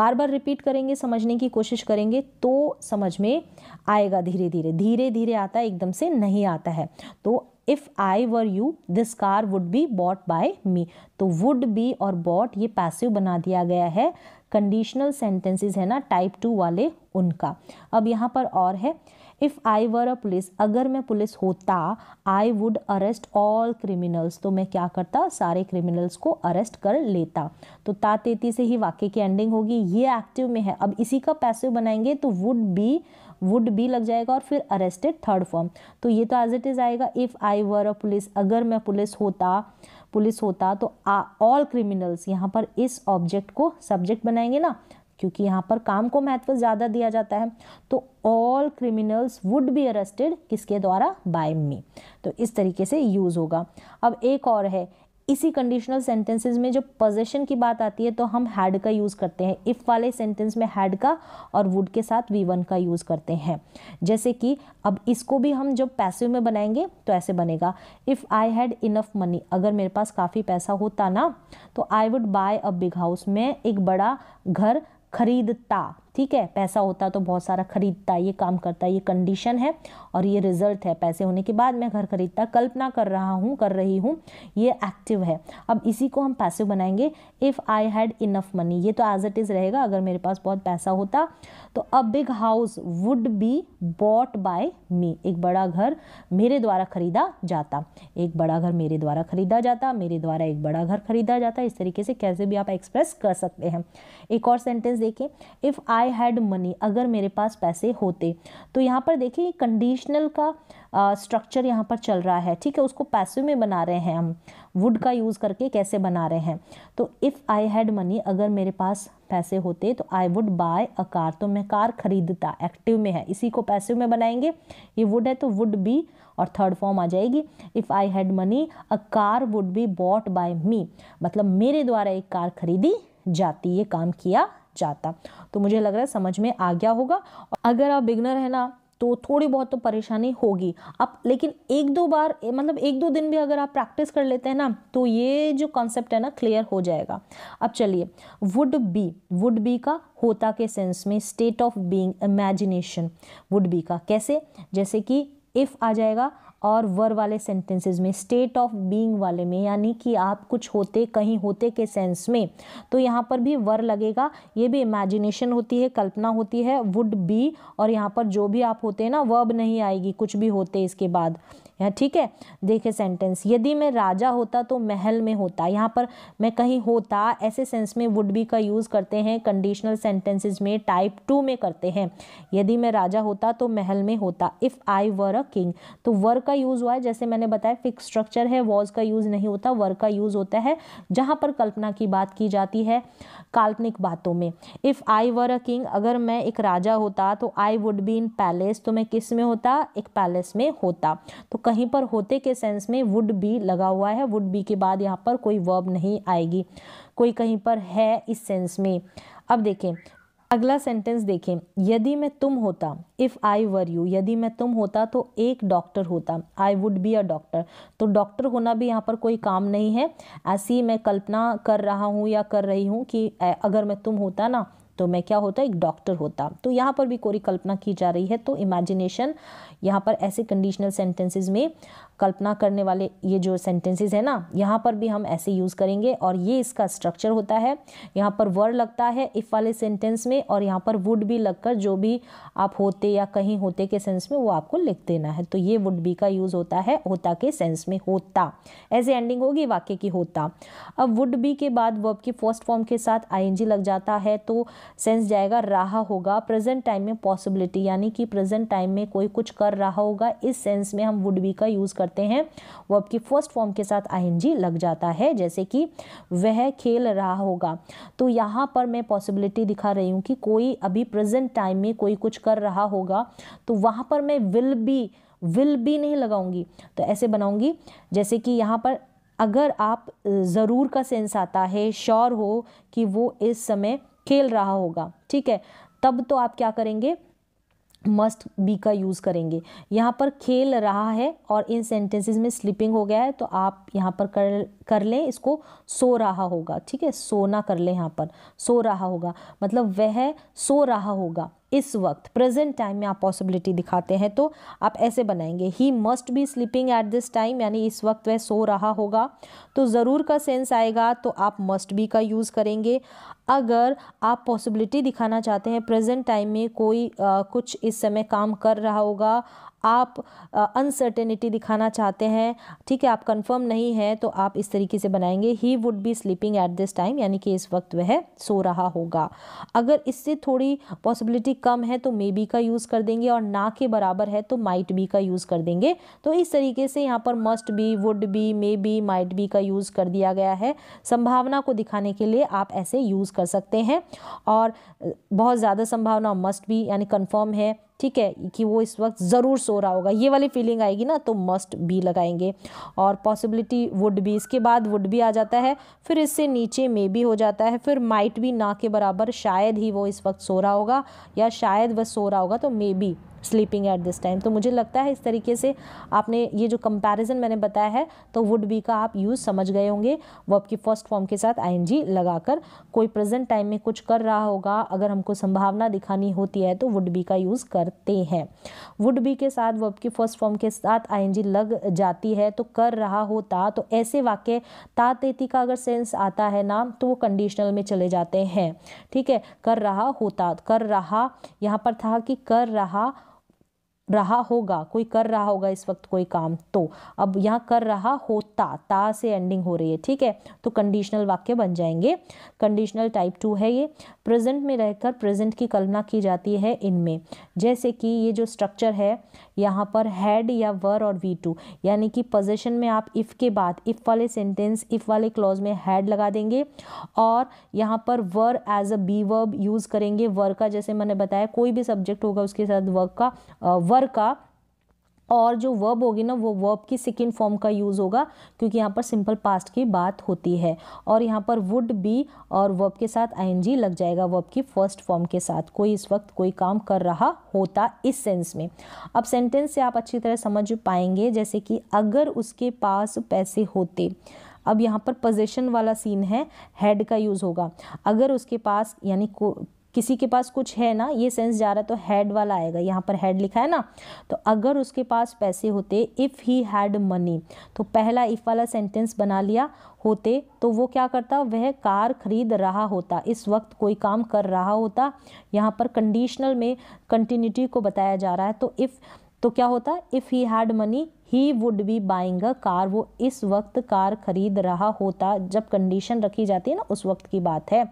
बार बार रिपीट करेंगे समझने की कोशिश करेंगे तो समझ में आएगा धीरे धीरे धीरे धीरे आता है एकदम से नहीं आता है तो if I were you this car would be bought by me तो वुड बी और बॉट ये पैसिव बना दिया गया है कंडीशनल सेंटेंसेस है ना टाइप टू वाले उनका अब यहाँ पर और है if I were a police अगर मैं पुलिस होता I would arrest all criminals तो मैं क्या करता सारे क्रिमिनल्स को अरेस्ट कर लेता तो तातेती से ही वाक्य की एंडिंग होगी ये एक्टिव में है अब इसी का पैसिव बनाएंगे तो वुड बी वुड बी लग जाएगा और फिर अरेस्टेड थर्ड फॉर्म तो ये तो एज इट इज़ आएगा if I were a police अगर मैं पुलिस होता पुलिस होता तो ऑल क्रिमिनल्स यहाँ पर इस ऑब्जेक्ट को सब्जेक्ट बनाएंगे ना क्योंकि यहाँ पर काम को महत्व ज़्यादा दिया जाता है तो all criminals would be arrested किसके द्वारा बाय मी तो इस तरीके से यूज़ होगा अब एक और है इसी कंडीशनल सेंटेंसेस में जो पोजेशन की बात आती है तो हम हैड का यूज़ करते हैं इफ़ वाले सेंटेंस में हैड का और वुड के साथ वी वन का यूज़ करते हैं जैसे कि अब इसको भी हम जब पैसिव में बनाएंगे तो ऐसे बनेगा if I had enough money अगर मेरे पास काफ़ी पैसा होता ना तो I would buy a big house में एक बड़ा घर खरीदता ठीक है पैसा होता तो बहुत सारा खरीदता ये काम करता ये कंडीशन है और ये रिजल्ट है पैसे होने के बाद मैं घर खरीदता कल्पना कर रहा हूँ कर रही हूँ ये एक्टिव है अब इसी को हम पैसे बनाएंगे if I had enough money ये तो एज इट इज़ रहेगा अगर मेरे पास बहुत पैसा होता तो a big house would be bought by me एक बड़ा घर मेरे द्वारा खरीदा जाता एक बड़ा घर मेरे द्वारा खरीदा जाता मेरे द्वारा एक बड़ा घर खरीदा जाता इस तरीके से कैसे भी आप एक्सप्रेस कर सकते हैं एक और सेंटेंस देखिए इफ़ आई हैड मनी अगर मेरे पास पैसे होते तो यहाँ पर देखिए कंडीशनल का स्ट्रक्चर यहाँ पर चल रहा है ठीक है उसको पैसे में बना रहे हैं हम वुड का यूज़ करके कैसे बना रहे हैं तो इफ़ आई हैड मनी अगर मेरे पास पैसे होते तो I would buy a car तो मैं कार खरीदता एक्टिव में है इसी को पैसे में बनाएंगे ये वुड है तो वुड बी और थर्ड फॉर्म आ जाएगी if I had money a car would be bought by me मतलब मेरे द्वारा एक कार खरीदी जाती ये काम किया जाता तो मुझे लग रहा है समझ में आ गया होगा अगर आप बिगनर है ना तो थोड़ी बहुत तो परेशानी होगी अब लेकिन एक दो बार मतलब एक दो दिन भी अगर आप प्रैक्टिस कर लेते हैं ना तो ये जो कॉन्सेप्ट है ना क्लियर हो जाएगा अब चलिए वुड बी वुड बी का होता के सेंस में state of being imagination would be का कैसे जैसे कि इफ़ आ जाएगा और वर वाले सेंटेंसेस में स्टेट ऑफ बीइंग वाले में यानी कि आप कुछ होते कहीं होते के सेंस में तो यहाँ पर भी वर लगेगा ये भी इमेजिनेशन होती है कल्पना होती है वुड बी और यहाँ पर जो भी आप होते हैं ना वर्ब नहीं आएगी कुछ भी होते इसके बाद यहाँ ठीक है देखे सेंटेंस यदि मैं राजा होता तो महल में होता यहाँ पर मैं कहीं होता ऐसे सेंस में वुड बी का यूज़ करते हैं कंडीशनल सेंटेंसेज में टाइप टू में करते हैं यदि मैं राजा होता तो महल में होता if I were a king तो वर का यूज़ हुआ है जैसे मैंने बताया फिक्स स्ट्रक्चर है वॉज का यूज़ नहीं होता वर का यूज़ होता है जहाँ पर कल्पना की बात की जाती है काल्पनिक बातों में if I were a king अगर मैं एक राजा होता तो I would be in palace तो मैं किस में होता एक पैलेस में होता तो कहीं पर होते के सेंस में वुड बी लगा हुआ है वुड बी के बाद यहाँ पर कोई वर्ब नहीं आएगी कोई कहीं पर है इस सेंस में अब देखें अगला सेंटेंस देखें यदि मैं तुम होता इफ़ आई वर यू यदि मैं तुम होता तो एक डॉक्टर होता I would be a doctor तो डॉक्टर होना भी यहाँ पर कोई काम नहीं है ऐसी मैं कल्पना कर रहा हूँ या कर रही हूँ कि अगर मैं तुम होता ना तो मैं क्या होता एक डॉक्टर होता तो यहाँ पर भी कोई कल्पना की जा रही है तो इमेजिनेशन यहाँ पर ऐसे कंडीशनल सेंटेंसेज में कल्पना करने वाले ये जो सेंटेंसेस है ना यहाँ पर भी हम ऐसे यूज़ करेंगे और ये इसका स्ट्रक्चर होता है यहाँ पर वर्ड लगता है इफ़ वाले सेंटेंस में और यहाँ पर वुड भी लगकर जो भी आप होते या कहीं होते के सेंस में वो आपको लिख देना है तो ये वुड बी का यूज़ होता है होता के सेंस में होता ऐसे एंडिंग होगी वाक्य की होता अब वुड बी के बाद वर्ब की फर्स्ट फॉर्म के साथ आई लग जाता है तो सेंस जाएगा रहा होगा प्रेजेंट टाइम में पॉसिबिलिटी यानी कि प्रेजेंट टाइम में कोई कुछ कर रहा होगा इस सेंस में हम वुड बी का यूज़ कर करते हैं वर्ब की फर्स्ट फॉर्म के साथ आई लग जाता है जैसे कि वह खेल रहा होगा तो यहाँ पर मैं पॉसिबिलिटी दिखा रही हूँ कि कोई अभी प्रेजेंट टाइम में कोई कुछ कर रहा होगा तो वहाँ पर मैं विल बी विल बी नहीं लगाऊंगी तो ऐसे बनाऊंगी जैसे कि यहाँ पर अगर आप ज़रूर का सेंस आता है श्योर हो कि वो इस समय खेल रहा होगा ठीक है तब तो आप क्या करेंगे मस्ट बी का यूज़ करेंगे यहाँ पर खेल रहा है और इन सेंटेंसेस में स्लिपिंग हो गया है तो आप यहाँ पर कर कर लें इसको सो रहा होगा ठीक है सोना कर लें यहाँ पर सो रहा होगा मतलब वह सो रहा होगा इस वक्त प्रेजेंट टाइम में आप पॉसिबिलिटी दिखाते हैं तो आप ऐसे बनाएंगे he must be sleeping at this time यानी इस वक्त वह सो रहा होगा तो ज़रूर का सेंस आएगा तो आप मस्ट बी का यूज़ करेंगे अगर आप पॉसिबिलिटी दिखाना चाहते हैं प्रेजेंट टाइम में कोई आ, कुछ इस समय काम कर रहा होगा आप अनसर्टेनिटी दिखाना चाहते हैं ठीक है आप कंफर्म नहीं है तो आप इस तरीके से बनाएंगे he would be sleeping at this time यानी कि इस वक्त वह सो रहा होगा अगर इससे थोड़ी पॉसिबिलिटी कम है तो मे बी का यूज़ कर देंगे और ना के बराबर है तो माइट बी का यूज़ कर देंगे तो इस तरीके से यहाँ पर must be would be may be might be का यूज़ कर दिया गया है संभावना को दिखाने के लिए आप ऐसे यूज़ कर सकते हैं और बहुत ज़्यादा संभावना मस्ट बी यानी कन्फर्म है ठीक है कि वो इस वक्त ज़रूर सो रहा होगा ये वाली फीलिंग आएगी ना तो मस्ट बी लगाएंगे और पॉसिबिलिटी वुड बी इसके बाद वुड भी आ जाता है फिर इससे नीचे मे भी हो जाता है फिर माइट भी ना के बराबर शायद ही वो इस वक्त सो रहा होगा या शायद वह सो रहा होगा तो may be sleeping at this time तो मुझे लगता है इस तरीके से आपने ये जो कंपैरिजन मैंने बताया है तो वुड बी का आप यूज़ समझ गए होंगे वो आपकी फर्स्ट फॉर्म के साथ आईएनजी लगाकर कोई प्रेजेंट टाइम में कुछ कर रहा होगा अगर हमको संभावना दिखानी होती है तो वुड बी का यूज़ करते हैं वुड बी के साथ वर्ब की फर्स्ट फॉर्म के साथ आई लग जाती है तो कर रहा होता तो ऐसे वाक्य तातेती का अगर सेंस आता है ना तो वो कंडीशनल में चले जाते हैं ठीक है कर रहा होता कर रहा यहाँ पर था कि कर रहा रहा होगा कोई कर रहा होगा इस वक्त कोई काम तो अब यहाँ कर रहा होता ता से एंडिंग हो रही है ठीक है तो कंडीशनल वाक्य बन जाएंगे कंडीशनल टाइप टू है ये प्रेजेंट में रहकर प्रेजेंट की कल्पना की जाती है इनमें जैसे कि ये जो स्ट्रक्चर है यहाँ पर हैड या वर और वी टू यानी कि पोजेशन में आप इफ़ के बाद इफ़ वाले सेंटेंस इफ़ वाले क्लॉज में हैड लगा देंगे और यहाँ पर were as a be verb use करेंगे वर का जैसे मैंने बताया कोई भी सब्जेक्ट होगा उसके साथ वर्क का वर का और जो वर्ब होगी ना वो वर्ब की सेकेंड फॉर्म का यूज़ होगा क्योंकि यहाँ पर सिंपल पास्ट की बात होती है और यहाँ पर वुड बी और वर्ब के साथ आई लग जाएगा वर्ब की फर्स्ट फॉर्म के साथ कोई इस वक्त कोई काम कर रहा होता इस सेंस में अब सेंटेंस से आप अच्छी तरह समझ पाएंगे जैसे कि अगर उसके पास पैसे होते अब यहाँ पर पोजेशन वाला सीन है हेड का यूज़ होगा अगर उसके पास यानी किसी के पास कुछ है ना ये सेंस जा रहा है तो हैड वाला आएगा यहाँ पर हैड लिखा है ना तो अगर उसके पास पैसे होते इफ़ ही हैड मनी तो पहला इफ़ वाला सेंटेंस बना लिया होते तो वो क्या करता वह कार खरीद रहा होता इस वक्त कोई काम कर रहा होता यहाँ पर कंडीशनल में कंटिन्यूटी को बताया जा रहा है तो इफ़ तो क्या होता if he had money he would be buying a car वो इस वक्त कार खरीद रहा होता जब कंडीशन रखी जाती है ना उस वक्त की बात है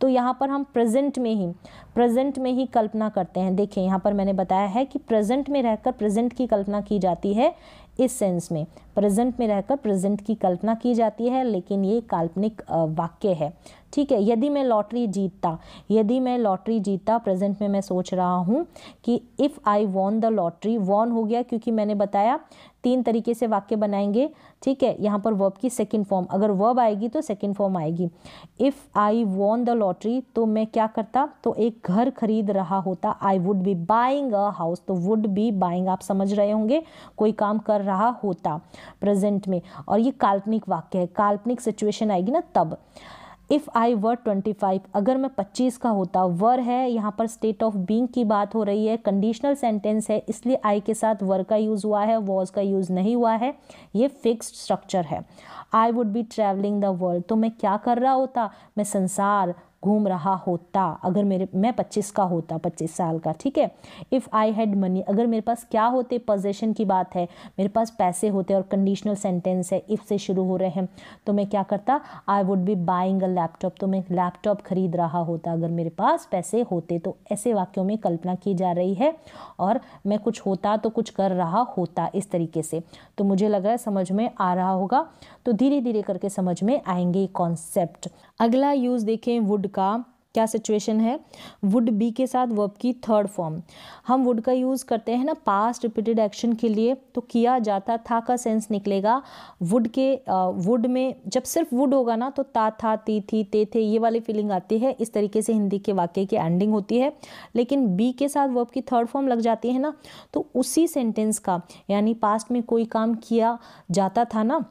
तो यहाँ पर हम प्रेजेंट में ही प्रेजेंट में ही कल्पना करते हैं देखिए यहाँ पर मैंने बताया है कि प्रेजेंट में रहकर प्रेजेंट की कल्पना की जाती है इस सेंस में प्रेजेंट में रहकर प्रेजेंट की कल्पना की जाती है लेकिन ये काल्पनिक वाक्य है ठीक है यदि मैं लॉटरी जीतता यदि मैं लॉटरी जीतता प्रेजेंट में मैं सोच रहा हूँ कि if I won the lottery won हो गया क्योंकि मैंने बताया तीन तरीके से वाक्य बनाएंगे ठीक है यहाँ पर वर्ब की सेकंड फॉर्म अगर वर्ब आएगी तो सेकंड फॉर्म आएगी if I won the lottery तो मैं क्या करता तो एक घर खरीद रहा होता I would be buying a house तो वुड बी बाइंग आप समझ रहे होंगे कोई काम कर रहा होता प्रेजेंट में और ये काल्पनिक वाक्य है काल्पनिक सिचुएशन आएगी ना तब if I were twenty five अगर मैं पच्चीस का होता वर है यहाँ पर स्टेट ऑफ बींग की बात हो रही है कंडीशनल सेंटेंस है इसलिए आई के साथ वर का यूज़ हुआ है वॉज का यूज़ नहीं हुआ है ये फिक्स्ड स्ट्रक्चर है I would be travelling the world तो मैं क्या कर रहा होता मैं संसार घूम रहा होता अगर मेरे मैं पच्चीस का होता पच्चीस साल का ठीक है इफ़ आई हैड मनी अगर मेरे पास क्या होते पोजेशन की बात है मेरे पास पैसे होते और कंडीशनल सेंटेंस है इफ़ से शुरू हो रहे हैं तो मैं क्या करता I would be buying a laptop तो मैं लैपटॉप ख़रीद रहा होता अगर मेरे पास पैसे होते तो ऐसे वाक्यों में कल्पना की जा रही है और मैं कुछ होता तो कुछ कर रहा होता इस तरीके से तो मुझे लग रहा है समझ में आ रहा होगा तो धीरे धीरे करके समझ में आएंगे कॉन्सेप्ट अगला यूज़ देखें वुड का क्या सिचुएशन है वुड बी के साथ वर्ब की थर्ड फॉर्म हम वुड का यूज़ करते हैं ना पास्ट रिपीटेड एक्शन के लिए तो किया जाता था का सेंस निकलेगा वुड के वुड में जब सिर्फ वुड होगा ना तो ता था ती थी ते थे ये वाली फीलिंग आती है इस तरीके से हिंदी के वाक्य की एंडिंग होती है लेकिन बी के साथ वर्ब की थर्ड फॉर्म लग जाती है ना तो उसी सेंटेंस का यानी पास्ट में कोई काम किया जाता था ना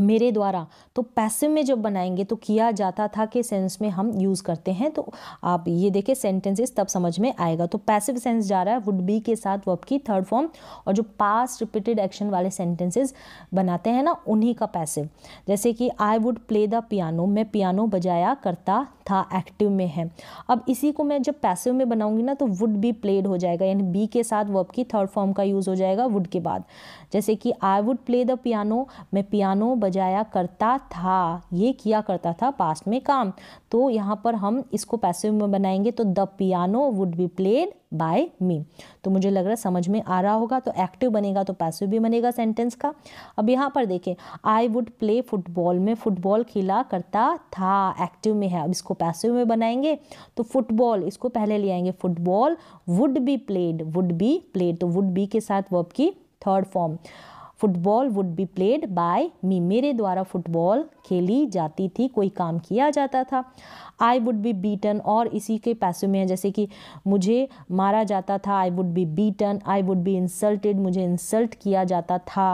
मेरे द्वारा तो पैसिव में जब बनाएंगे तो किया जाता था कि सेंस में हम यूज़ करते हैं तो आप ये देखें सेंटेंसेस तब समझ में आएगा तो पैसिव सेंस जा रहा है वुड बी के साथ वर्ब की थर्ड फॉर्म और जो पास रिपीटेड एक्शन वाले सेंटेंसेस बनाते हैं ना उन्हीं का पैसिव जैसे कि I would play the piano मैं पियानो बजाया करता था एक्टिव में है अब इसी को मैं जब पैसिव में बनाऊंगी ना तो वुड बी प्लेड हो जाएगा यानी बी के साथ वर्ब की थर्ड फॉर्म का यूज़ हो जाएगा वुड के बाद जैसे कि I would play the piano मैं पियानो बजाया करता था ये किया करता था पास्ट में काम तो यहाँ पर हम इसको पैसिव में बनाएंगे तो the piano would be played by me तो मुझे लग रहा है समझ में आ रहा होगा तो एक्टिव बनेगा तो पैसिव भी बनेगा सेंटेंस का अब यहाँ पर देखें आई वुड प्ले फुटबॉल में फुटबॉल खेला करता था एक्टिव में है अब इसको पैसिव में बनाएंगे तो फुटबॉल इसको पहले ले आएंगे football would be played would be played तो वुड बी के साथ वर्ब की third form football would be played by me मेरे द्वारा फुटबॉल खेली जाती थी कोई काम किया जाता था आई वुड बी बीटन और इसी के पैसों में है जैसे कि मुझे मारा जाता था I would be beaten I would be insulted मुझे इंसल्ट किया जाता था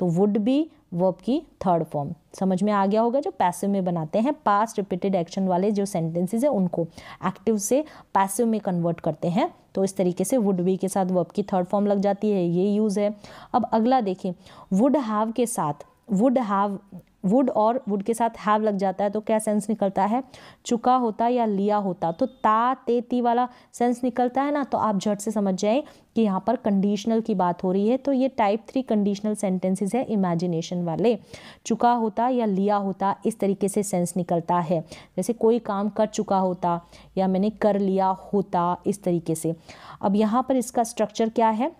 तो वुड बी वर्ब की थर्ड फॉर्म समझ में आ गया होगा जो पैसिव में बनाते हैं पास्ट रिपीटेड एक्शन वाले जो सेंटेंसेज है उनको एक्टिव से पैसिव में कन्वर्ट करते हैं तो इस तरीके से वुड बी के साथ वर्ब की थर्ड फॉर्म लग जाती है ये यूज़ है अब अगला देखें वुड हैव के साथ वुड हैव वुड और वुड के साथ हैव लग जाता है तो क्या सेंस निकलता है चुका होता या लिया होता तो ता ते ती वाला सेंस निकलता है ना तो आप झट से समझ जाए कि यहाँ पर कंडीशनल की बात हो रही है तो ये टाइप थ्री कंडीशनल सेंटेंसेस है इमेजिनेशन वाले चुका होता या लिया होता इस तरीके से सेंस निकलता है जैसे कोई काम कर चुका होता या मैंने कर लिया होता इस तरीके से अब यहाँ पर इसका स्ट्रक्चर क्या है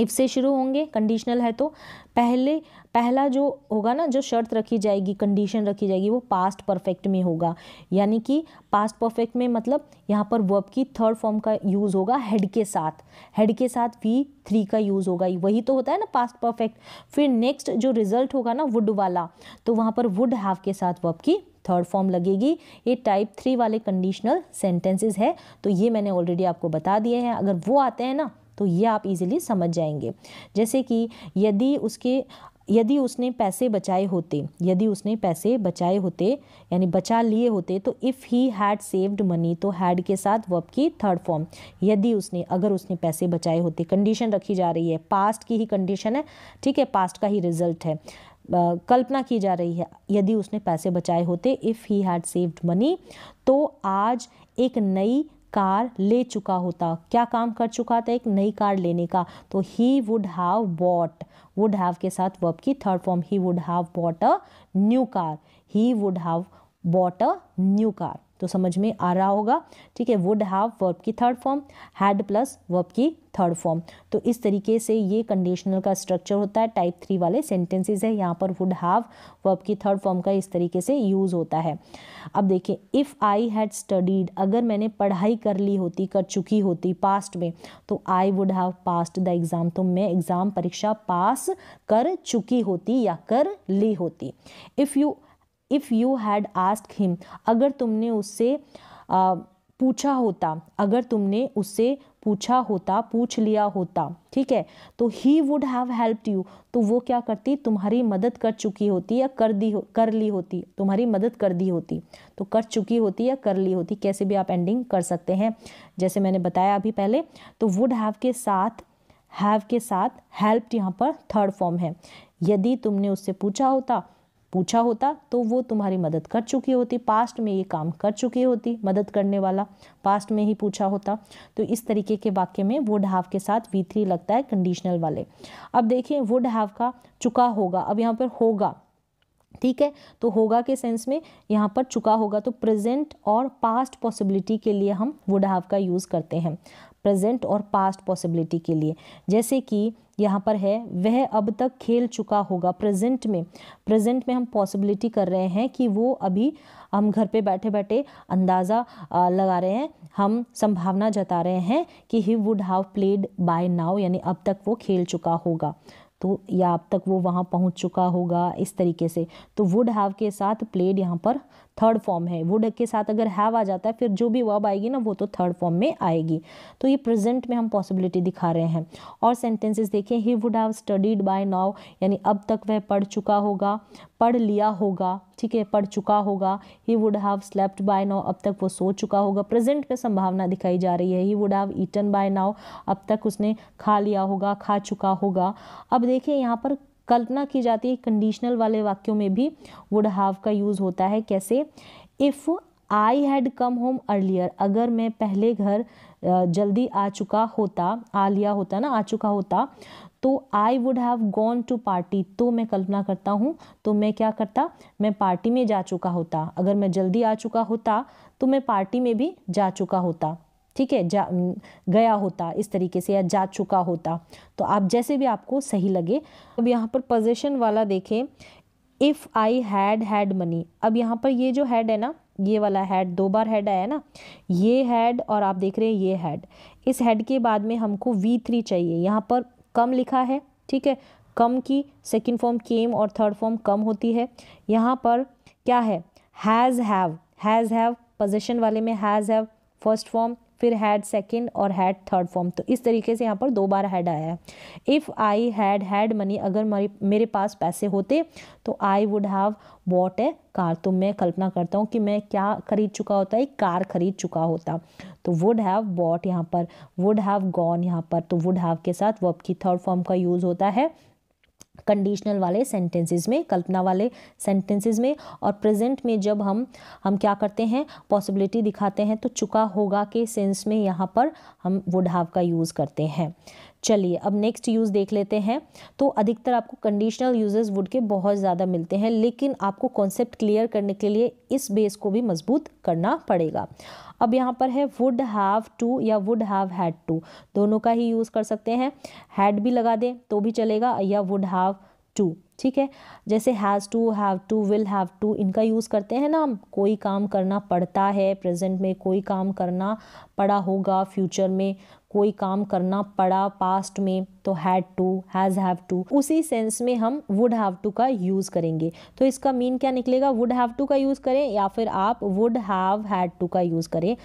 इफ से शुरू होंगे कंडीशनल है तो पहले पहला जो होगा ना जो शर्त रखी जाएगी कंडीशन रखी जाएगी वो पास्ट परफेक्ट में होगा यानी कि पास्ट परफेक्ट में मतलब यहाँ पर वर्ब की थर्ड फॉर्म का यूज़ होगा हेड के साथ हेड के साथ वी थ्री का यूज़ होगा वही तो होता है ना पास्ट परफेक्ट फिर नेक्स्ट जो रिजल्ट होगा ना वुड वाला तो वहाँ पर वुड हैव के साथ वर्ब की थर्ड फॉर्म लगेगी ये टाइप थ्री वाले कंडीशनल सेंटेंसेज है तो ये मैंने ऑलरेडी आपको बता दिए हैं अगर वो आते हैं ना तो ये आप इजीली समझ जाएंगे जैसे कि यदि उसके यदि उसने पैसे बचाए होते यदि उसने पैसे बचाए होते यानी बचा लिए होते तो if he had saved money तो हैड के साथ वर्ब की थर्ड फॉर्म यदि उसने अगर उसने पैसे बचाए होते कंडीशन रखी जा रही है पास्ट की ही कंडीशन है ठीक है पास्ट का ही रिजल्ट है कल्पना की जा रही है यदि उसने पैसे बचाए होते if he had saved money तो आज एक नई कार ले चुका होता क्या काम कर चुका था एक नई कार लेने का तो he would have bought would have के साथ वर्ब की third form he would have bought a new car he would have bought a new car तो समझ में आ रहा होगा ठीक है वुड हैव वर्ब की third form had plus verb की थर्ड फॉर्म तो इस तरीके से ये कंडीशनल का स्ट्रक्चर होता है टाइप थ्री वाले सेंटेंसेज है यहाँ पर वुड हैव वर्ब की थर्ड फॉर्म का इस तरीके से यूज़ होता है अब देखिए इफ़ आई हैड स्टडीड अगर मैंने पढ़ाई कर ली होती कर चुकी होती पास्ट में तो I would have passed the exam तो मैं एग्ज़ाम परीक्षा पास कर चुकी होती या कर ली होती if you if you had ask him अगर तुमने उससे आ, पूछा होता अगर तुमने उससे पूछा होता पूछ लिया होता ठीक है तो he would have helped you तो वो क्या करती तुम्हारी मदद कर चुकी होती या कर दी हो कर ली होती तुम्हारी मदद कर दी होती तो कर चुकी होती या कर ली होती कैसे भी आप एंडिंग कर सकते हैं जैसे मैंने बताया अभी पहले तो वुड हैव के साथ हैव के साथ हेल्प्ड यहाँ पर थर्ड फॉर्म है यदि तुमने उससे पूछा होता पूछा होता तो वो तुम्हारी मदद कर चुकी होती पास्ट में ये काम कर चुकी होती मदद करने वाला पास्ट में ही पूछा होता तो इस तरीके के वाक्य में वुड हैव के साथ वी थ्री लगता है कंडीशनल वाले अब देखें वुड हैव का चुका होगा अब यहाँ पर होगा ठीक है तो होगा के सेंस में यहाँ पर चुका होगा तो प्रेजेंट और पास्ट पॉसिबिलिटी के लिए हम वुड हैव का यूज़ करते हैं प्रेजेंट और पास्ट पॉसिबिलिटी के लिए जैसे कि यहाँ पर है वह अब तक खेल चुका होगा प्रेजेंट में प्रेजेंट में हम पॉसिबिलिटी कर रहे हैं कि वो अभी हम घर पे बैठे बैठे अंदाज़ा लगा रहे हैं हम संभावना जता रहे हैं कि he would have played by now यानी अब तक वो खेल चुका होगा तो या अब तक वो वहाँ पहुँच चुका होगा इस तरीके से तो वुड हैव के साथ प्लेड यहाँ पर थर्ड फॉर्म है वुड के साथ अगर हैव आ जाता है फिर जो भी वर्ब आएगी ना वो तो थर्ड फॉर्म में आएगी तो ये प्रेजेंट में हम पॉसिबिलिटी दिखा रहे हैं और सेंटेंसेस देखिए he would have studied by now यानी अब तक वह पढ़ चुका होगा पढ़ लिया होगा ठीक है पढ़ चुका होगा he would have slept by now अब तक वो सो चुका होगा प्रेजेंट में संभावना दिखाई जा रही है he would have eaten by now अब तक उसने खा लिया होगा खा चुका होगा अब देखिए यहाँ पर कल्पना की जाती है कंडीशनल वाले वाक्यों में भी वुड हैव का यूज़ होता है कैसे if I had come home earlier अगर मैं पहले घर जल्दी आ चुका होता आ लिया होता ना आ चुका होता तो I would have gone to party तो मैं कल्पना करता हूँ तो मैं क्या करता मैं पार्टी में जा चुका होता अगर मैं जल्दी आ चुका होता तो मैं पार्टी में भी जा चुका होता ठीक है जा गया होता इस तरीके से या जा चुका होता तो आप जैसे भी आपको सही लगे अब यहाँ पर पोजेशन वाला देखें if I had had money अब यहाँ पर ये जो हैड है ना ये वाला हैड दो बार हैड आया है ना ये हैड और आप देख रहे हैं ये हैड इस हेड के बाद में हमको वी थ्री चाहिए यहाँ पर कम लिखा है ठीक है कम की सेकेंड फॉर्म केम और थर्ड फॉर्म कम होती है यहाँ पर क्या है has have has have possession वाले में हैज़ हैव फर्स्ट फॉर्म फिर हैड सेकेंड और हैड थर्ड फॉर्म तो इस तरीके से यहाँ पर दो बार हैड आया है if I had had money अगर मेरे पास पैसे होते तो I would have bought a car तो मैं कल्पना करता हूँ कि मैं क्या खरीद चुका होता एक कार खरीद चुका होता तो वुड हैव बॉट यहाँ पर वुड हैव गॉन यहाँ पर तो वुड हैव के साथ वर्ब की थर्ड फॉर्म का यूज़ होता है कंडीशनल वाले सेंटेंसेस में कल्पना वाले सेंटेंसेस में और प्रेजेंट में जब हम हम क्या करते हैं पॉसिबिलिटी दिखाते हैं तो चुका होगा के सेंस में यहाँ पर हम वुड हैव का यूज़ करते हैं चलिए अब नेक्स्ट यूज़ देख लेते हैं तो अधिकतर आपको कंडीशनल यूजेस वुड के बहुत ज़्यादा मिलते हैं लेकिन आपको कॉन्सेप्ट क्लियर करने के लिए इस बेस को भी मजबूत करना पड़ेगा अब यहाँ पर है वुड हैव टू या वुड हैव हैड टू दोनों का ही यूज़ कर सकते हैं हैड भी लगा दें तो भी चलेगा या वुड हैव टू ठीक है जैसे has to have to will have to इनका यूज़ करते हैं ना हम कोई काम करना पड़ता है प्रेजेंट में कोई काम करना पड़ा होगा फ्यूचर में कोई काम करना पड़ा पास्ट में तो had to has have to उसी सेंस में हम वुड हैव टू का यूज़ करेंगे तो इसका मीन क्या निकलेगा वुड हैव टू का यूज़ करें या फिर आप वुड हैव हैड टू का यूज़ करें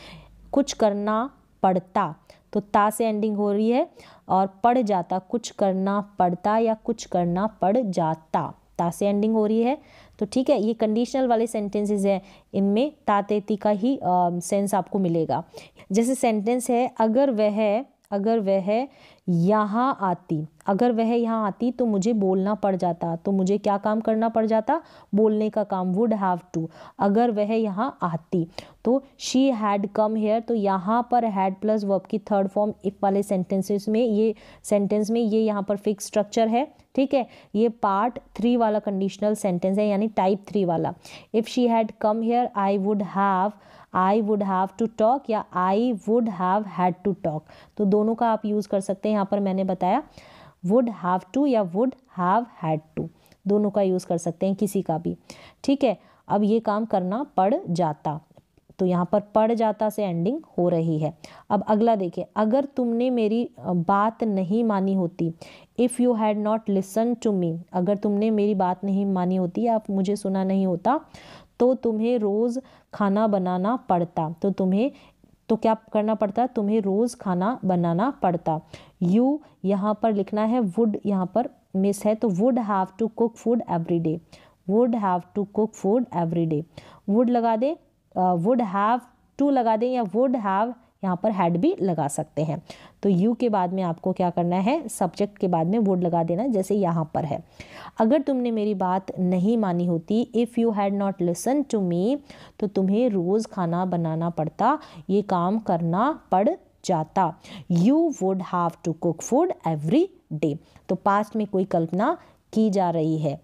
कुछ करना पड़ता तो ता से एंडिंग हो रही है और पड़ जाता कुछ करना पड़ता या कुछ करना पड़ जाता ता से एंडिंग हो रही है तो ठीक है ये कंडीशनल वाले सेंटेंसेज हैं इनमें तातेती का ही सेंस आपको मिलेगा जैसे सेंटेंस है अगर वह अगर वह यहाँ आती अगर वह यहाँ आती तो मुझे बोलना पड़ जाता तो मुझे क्या काम करना पड़ जाता बोलने का काम वुड हैव टू अगर वह यहाँ आती तो शी हैड कम हेयर तो यहाँ पर हैड प्लस वर्ब की थर्ड फॉर्म इफ वाले सेंटेंसेस में ये सेंटेंस में ये यहाँ पर फिक्स स्ट्रक्चर है ठीक है ये पार्ट थ्री वाला कंडीशनल सेंटेंस है यानी टाइप थ्री वाला if she had come here I would have I would have to talk या I would have had to talk तो दोनों का आप यूज़ कर सकते हैं यहाँ पर मैंने बताया वुड हैव टू या वुड हैव हैड टू दोनों का यूज़ कर सकते हैं किसी का भी ठीक है अब ये काम करना पड़ जाता तो यहाँ पर पड़ जाता से एंडिंग हो रही है अब अगला देखिए अगर तुमने मेरी बात नहीं मानी होती if you had not listen to me अगर तुमने मेरी बात नहीं मानी होती या मुझे सुना नहीं होता तो तुम्हें रोज़ खाना बनाना पड़ता तो तुम्हें तो क्या करना पड़ता तुम्हें रोज़ खाना बनाना पड़ता यू यहाँ पर लिखना है वुड यहाँ पर मिस है तो would have to cook food every day would have to cook food every day would लगा दे वुड हैव टू लगा दें या वुड हैव यहाँ पर हैड भी लगा सकते हैं तो यू के बाद में आपको क्या करना है सब्जेक्ट के बाद में वुड लगा देना जैसे यहाँ पर है अगर तुमने मेरी बात नहीं मानी होती if you had not listen to me तो तुम्हें रोज़ खाना बनाना पड़ता ये काम करना पड़ जाता you would have to cook food every day तो पास्ट में कोई कल्पना की जा रही है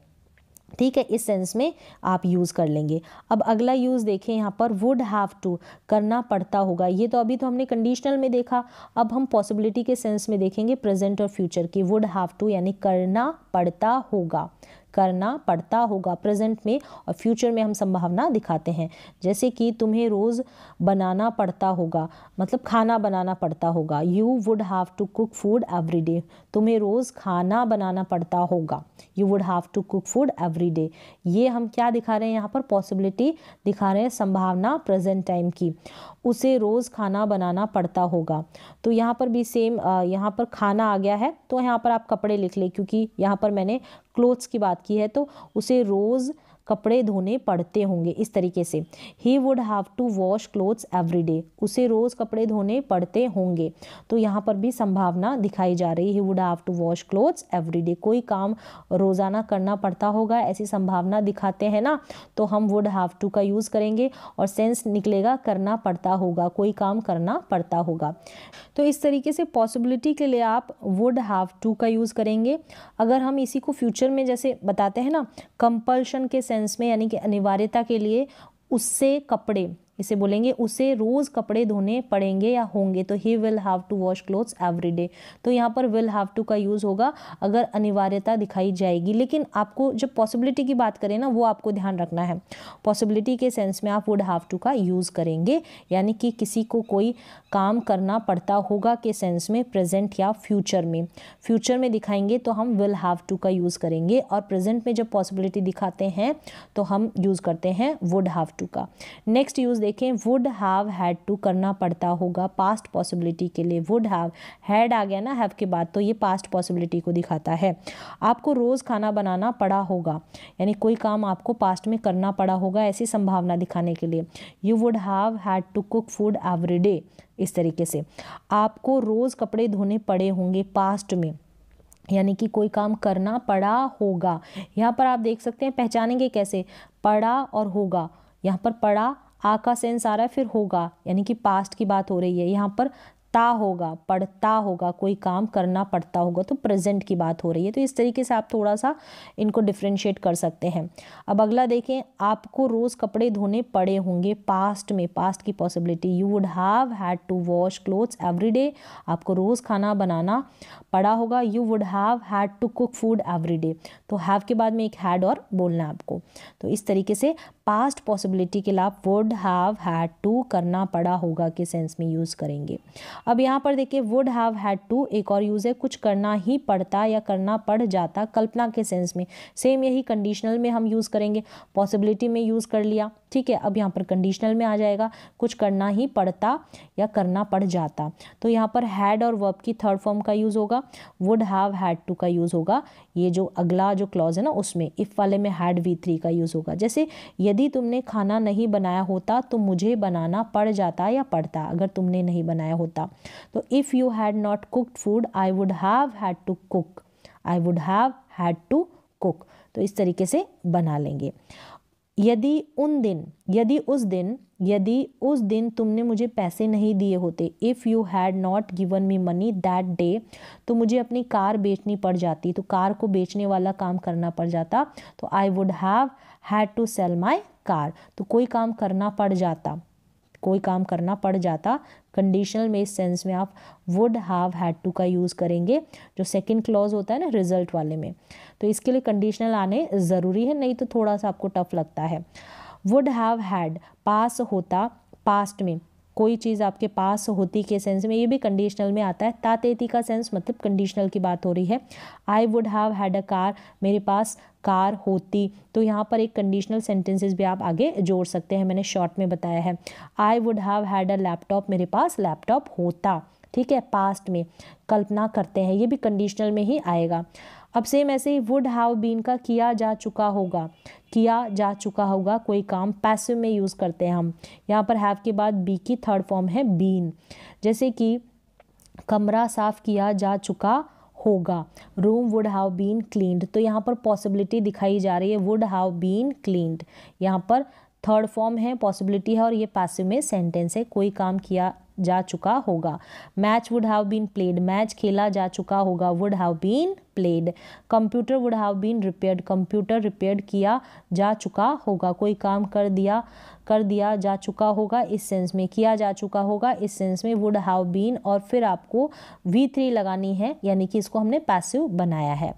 ठीक है इस सेंस में आप यूज़ कर लेंगे अब अगला यूज़ देखें यहाँ पर वुड हैव टू करना पड़ता होगा ये तो अभी तो हमने कंडीशनल में देखा अब हम पॉसिबिलिटी के सेंस में देखेंगे प्रेजेंट और फ्यूचर की वुड हैव टू यानी करना पड़ता होगा करना पड़ता होगा प्रेजेंट में और फ्यूचर में हम संभावना दिखाते हैं जैसे कि तुम्हें रोज़ बनाना पड़ता होगा मतलब खाना बनाना पड़ता होगा you would have to cook food every day तुम्हें रोज़ खाना बनाना पड़ता होगा you would have to cook food every day ये हम क्या दिखा रहे हैं यहाँ पर पॉसिबिलिटी दिखा रहे हैं संभावना प्रेजेंट टाइम की उसे रोज़ खाना बनाना पड़ता होगा तो यहाँ पर भी सेम यहाँ पर खाना आ गया है तो यहाँ पर आप कपड़े लिख लें क्योंकि यहाँ पर मैंने क्लोथ्स की बात की है तो उसे रोज़ कपड़े धोने पड़ते होंगे इस तरीके से he would have to wash clothes every day उसे रोज़ कपड़े धोने पड़ते होंगे तो यहाँ पर भी संभावना दिखाई जा रही है he would have to wash clothes every day कोई काम रोज़ाना करना पड़ता होगा ऐसी संभावना दिखाते हैं ना तो हम वुड हैव टू का यूज़ करेंगे और सेंस निकलेगा करना पड़ता होगा कोई काम करना पड़ता होगा तो इस तरीके से पॉसिबिलिटी के लिए आप वुड हैव टू का यूज़ करेंगे अगर हम इसी को फ्यूचर में जैसे बताते हैं ना कंपल्शन के सेंस में यानी कि अनिवार्यता के लिए उससे कपड़े इसे बोलेंगे उसे रोज़ कपड़े धोने पड़ेंगे या होंगे तो he will have to wash clothes every day तो यहाँ पर विल हैव टू का यूज़ होगा अगर अनिवार्यता दिखाई जाएगी लेकिन आपको जब पॉसिबिलिटी की बात करें ना वो आपको ध्यान रखना है पॉसिबिलिटी के सेंस में आप वुड हैव टू का यूज़ करेंगे यानी कि किसी को कोई काम करना पड़ता होगा के सेंस में प्रेजेंट या फ्यूचर में फ्यूचर में दिखाएंगे तो हम विल हैव टू का यूज़ करेंगे और प्रेजेंट में जब पॉसिबिलिटी दिखाते हैं तो हम यूज़ करते हैं वुड हैव टू का नेक्स्ट यूज़ देखें वुड हैव हैड टू करना पड़ता होगा पास्ट पॉसिबिलिटी के लिए वुड हैव हैड आ गया ना हैव के बाद तो ये पास्ट पॉसिबिलिटी को दिखाता है आपको रोज़ खाना बनाना पड़ा होगा यानी कोई काम आपको पास्ट में करना पड़ा होगा ऐसी संभावना दिखाने के लिए you would have had to cook food every day इस तरीके से आपको रोज़ कपड़े धोने पड़े होंगे पास्ट में यानी कि कोई काम करना पड़ा होगा यहाँ पर आप देख सकते हैं पहचानेंगे कैसे पड़ा और होगा यहाँ पर पड़ा आ का सेंस आ रहा है फिर होगा यानी कि पास्ट की बात हो रही है यहाँ पर पढ़ता होगा पढ़ता होगा कोई काम करना पड़ता होगा तो प्रेजेंट की बात हो रही है तो इस तरीके से आप थोड़ा सा इनको डिफ्रेंशिएट कर सकते हैं अब अगला देखें आपको रोज़ कपड़े धोने पड़े होंगे पास्ट में पास्ट की possibility you would have had to wash clothes every day आपको रोज़ खाना बनाना पड़ा होगा you would have had to cook food every day तो हैव के बाद में एक हैड और बोलना है आपको तो इस तरीके से पास्ट पॉसिबिलिटी के लिए आप वुड हैव हैड टू करना पड़ा होगा के सेंस में यूज़ करेंगे अब यहाँ पर देखिए वुड हैव हैड टू एक और यूज़ है कुछ करना ही पड़ता या करना पड़ जाता कल्पना के सेंस में सेम यही कंडीशनल में हम यूज़ करेंगे पॉसिबिलिटी में यूज़ कर लिया ठीक है अब यहाँ पर कंडीशनल में आ जाएगा कुछ करना ही पड़ता या करना पड़ जाता तो यहाँ पर हैड और वर्ब की थर्ड फॉर्म का यूज़ होगा वुड हैव हैड टू का यूज़ होगा ये जो अगला जो क्लॉज है ना उसमें इफ़ वाले में हैड वी थ्री का यूज़ होगा जैसे यदि तुमने खाना नहीं बनाया होता तो मुझे बनाना पड़ जाता या पड़ता अगर तुमने नहीं बनाया होता तो if you had not cooked food I would have had to cook I would have had to cook तो इस तरीके से बना लेंगे यदि उन दिन यदि उस दिन यदि उस दिन तुमने मुझे पैसे नहीं दिए होते if you had not given me money that day तो मुझे अपनी कार बेचनी पड़ जाती तो कार को बेचने वाला काम करना पड़ जाता तो I would have had to sell my car तो कोई काम करना पड़ जाता कोई काम करना पड़ जाता कंडीशनल में इस सेंस में आप वुड हैव हैड टू का यूज़ करेंगे जो सेकंड क्लॉज होता है ना रिजल्ट वाले में तो इसके लिए कंडीशनल आने ज़रूरी है नहीं तो थोड़ा सा आपको टफ लगता है वुड हैव हैड पास होता पास्ट में कोई चीज़ आपके पास होती के सेंस में ये भी कंडीशनल में आता है तातेती का सेंस मतलब कंडीशनल की बात हो रही है I would have had a car मेरे पास कार होती तो यहाँ पर एक कंडीशनल सेंटेंसेस भी आप आगे जोड़ सकते हैं मैंने शॉर्ट में बताया है I would have had a laptop मेरे पास लैपटॉप होता ठीक है पास्ट में कल्पना करते हैं ये भी कंडीशनल में ही आएगा अब सेम ऐसे ही वुड हैव बीन का किया जा चुका होगा किया जा चुका होगा कोई काम पैसिव में यूज़ करते हैं हम यहाँ पर हैव के बाद बी की थर्ड फॉर्म है बीन जैसे कि कमरा साफ़ किया जा चुका होगा room would have been cleaned तो यहाँ पर पॉसिबिलिटी दिखाई जा रही है वुड हैव बीन क्लीन्ड यहाँ पर थर्ड फॉर्म है पॉसिबिलिटी है और ये पैसिव में सेंटेंस है कोई काम किया जा चुका होगा match would have been played match खेला जा चुका होगा would have been played computer would have been repaired computer repaired किया जा चुका होगा कोई काम कर दिया कर दिया जा चुका होगा इस सेंस में किया जा चुका होगा इस सेंस में वुड हैव बीन और फिर आपको वी थ्री लगानी है यानी कि इसको हमने पैसिव बनाया है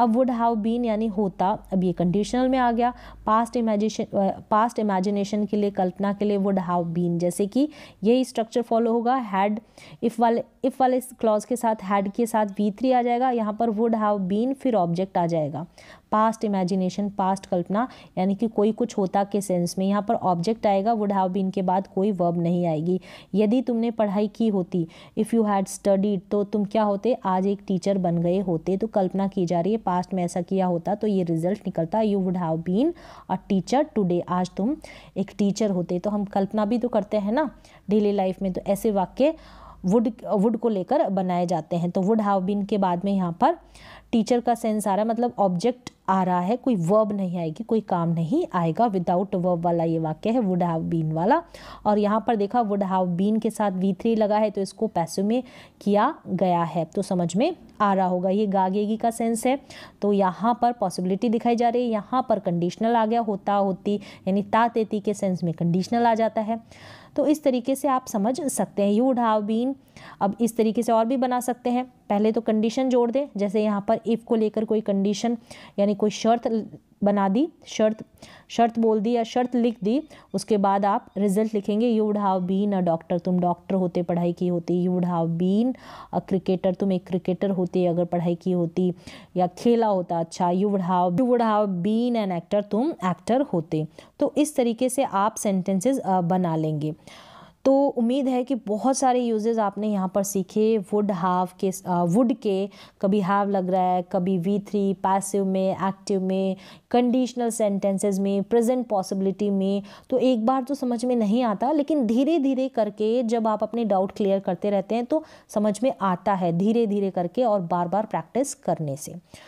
अब वुड हैव बीन यानी होता अब ये कंडीशनल में आ गया पास्ट इमेजिनेशन पास्ट इमेजिनेशन के लिए कल्पना के लिए वुड हैव बीन जैसे कि यही स्ट्रक्चर फॉलो होगा हैड इफ़ वाले इफ़ वाले क्लॉज के साथ हैड के साथ वी थ्री आ जाएगा यहाँ पर वुड हैव बीन फिर ऑब्जेक्ट आ जाएगा पास्ट इमेजिनेशन पास्ट कल्पना यानी कि कोई कुछ होता के सेंस में यहाँ पर ऑब्जेक्ट आएगा वुड हैव बीन के बाद कोई वर्ब नहीं आएगी यदि तुमने पढ़ाई की होती इफ़ यू हैड स्टडीड तो तुम क्या होते आज एक टीचर बन गए होते तो कल्पना की जा रही है पास्ट में ऐसा किया होता तो ये रिजल्ट निकलता you would have been a teacher today आज तुम एक टीचर होते तो हम कल्पना भी तो करते हैं ना डेली लाइफ में तो ऐसे वाक्य वुड वुड को लेकर बनाए जाते हैं तो वुड हैव बीन के बाद में यहाँ पर टीचर का सेंस आ रहा है मतलब ऑब्जेक्ट आ रहा है कोई वर्ब नहीं आएगी कोई काम नहीं आएगा विदाउट वर्ब वाला ये वाक्य है वुड हैव बीन वाला और यहाँ पर देखा वुड हैव बीन के साथ वी थ्री लगा है तो इसको पैसे में किया गया है तो समझ में आ रहा होगा ये गागेगी का सेंस है तो यहाँ पर पॉसिबिलिटी दिखाई जा रही है यहाँ पर कंडीशनल आ गया होता होती यानी ता तेती के सेंस में कंडीशनल आ जाता है तो इस तरीके से आप समझ सकते हैं यू वुड हैव बीन अब इस तरीके से और भी बना सकते हैं पहले तो कंडीशन जोड़ दें जैसे यहाँ पर इफ़ को लेकर कोई कंडीशन यानी कोई शर्त बना दी शर्त शर्त बोल दी या शर्त लिख दी उसके बाद आप रिजल्ट लिखेंगे you would have been a doctor तुम डॉक्टर होते पढ़ाई की होती you would have been a cricketer तुम एक क्रिकेटर होते अगर पढ़ाई की होती या खेला होता अच्छा you would have you would have been an actor तुम एक्टर होते तो इस तरीके से आप सेंटेंसेस बना लेंगे तो उम्मीद है कि बहुत सारे यूजेज़ आपने यहाँ पर सीखे वुड हाव के वुड के कभी हाव लग रहा है कभी वी थ्री पैसिव में एक्टिव में कंडीशनल सेंटेंसेज में प्रेजेंट पॉसिबिलिटी में तो एक बार तो समझ में नहीं आता लेकिन धीरे धीरे करके जब आप अपने डाउट क्लियर करते रहते हैं तो समझ में आता है धीरे धीरे करके और बार बार प्रैक्टिस करने से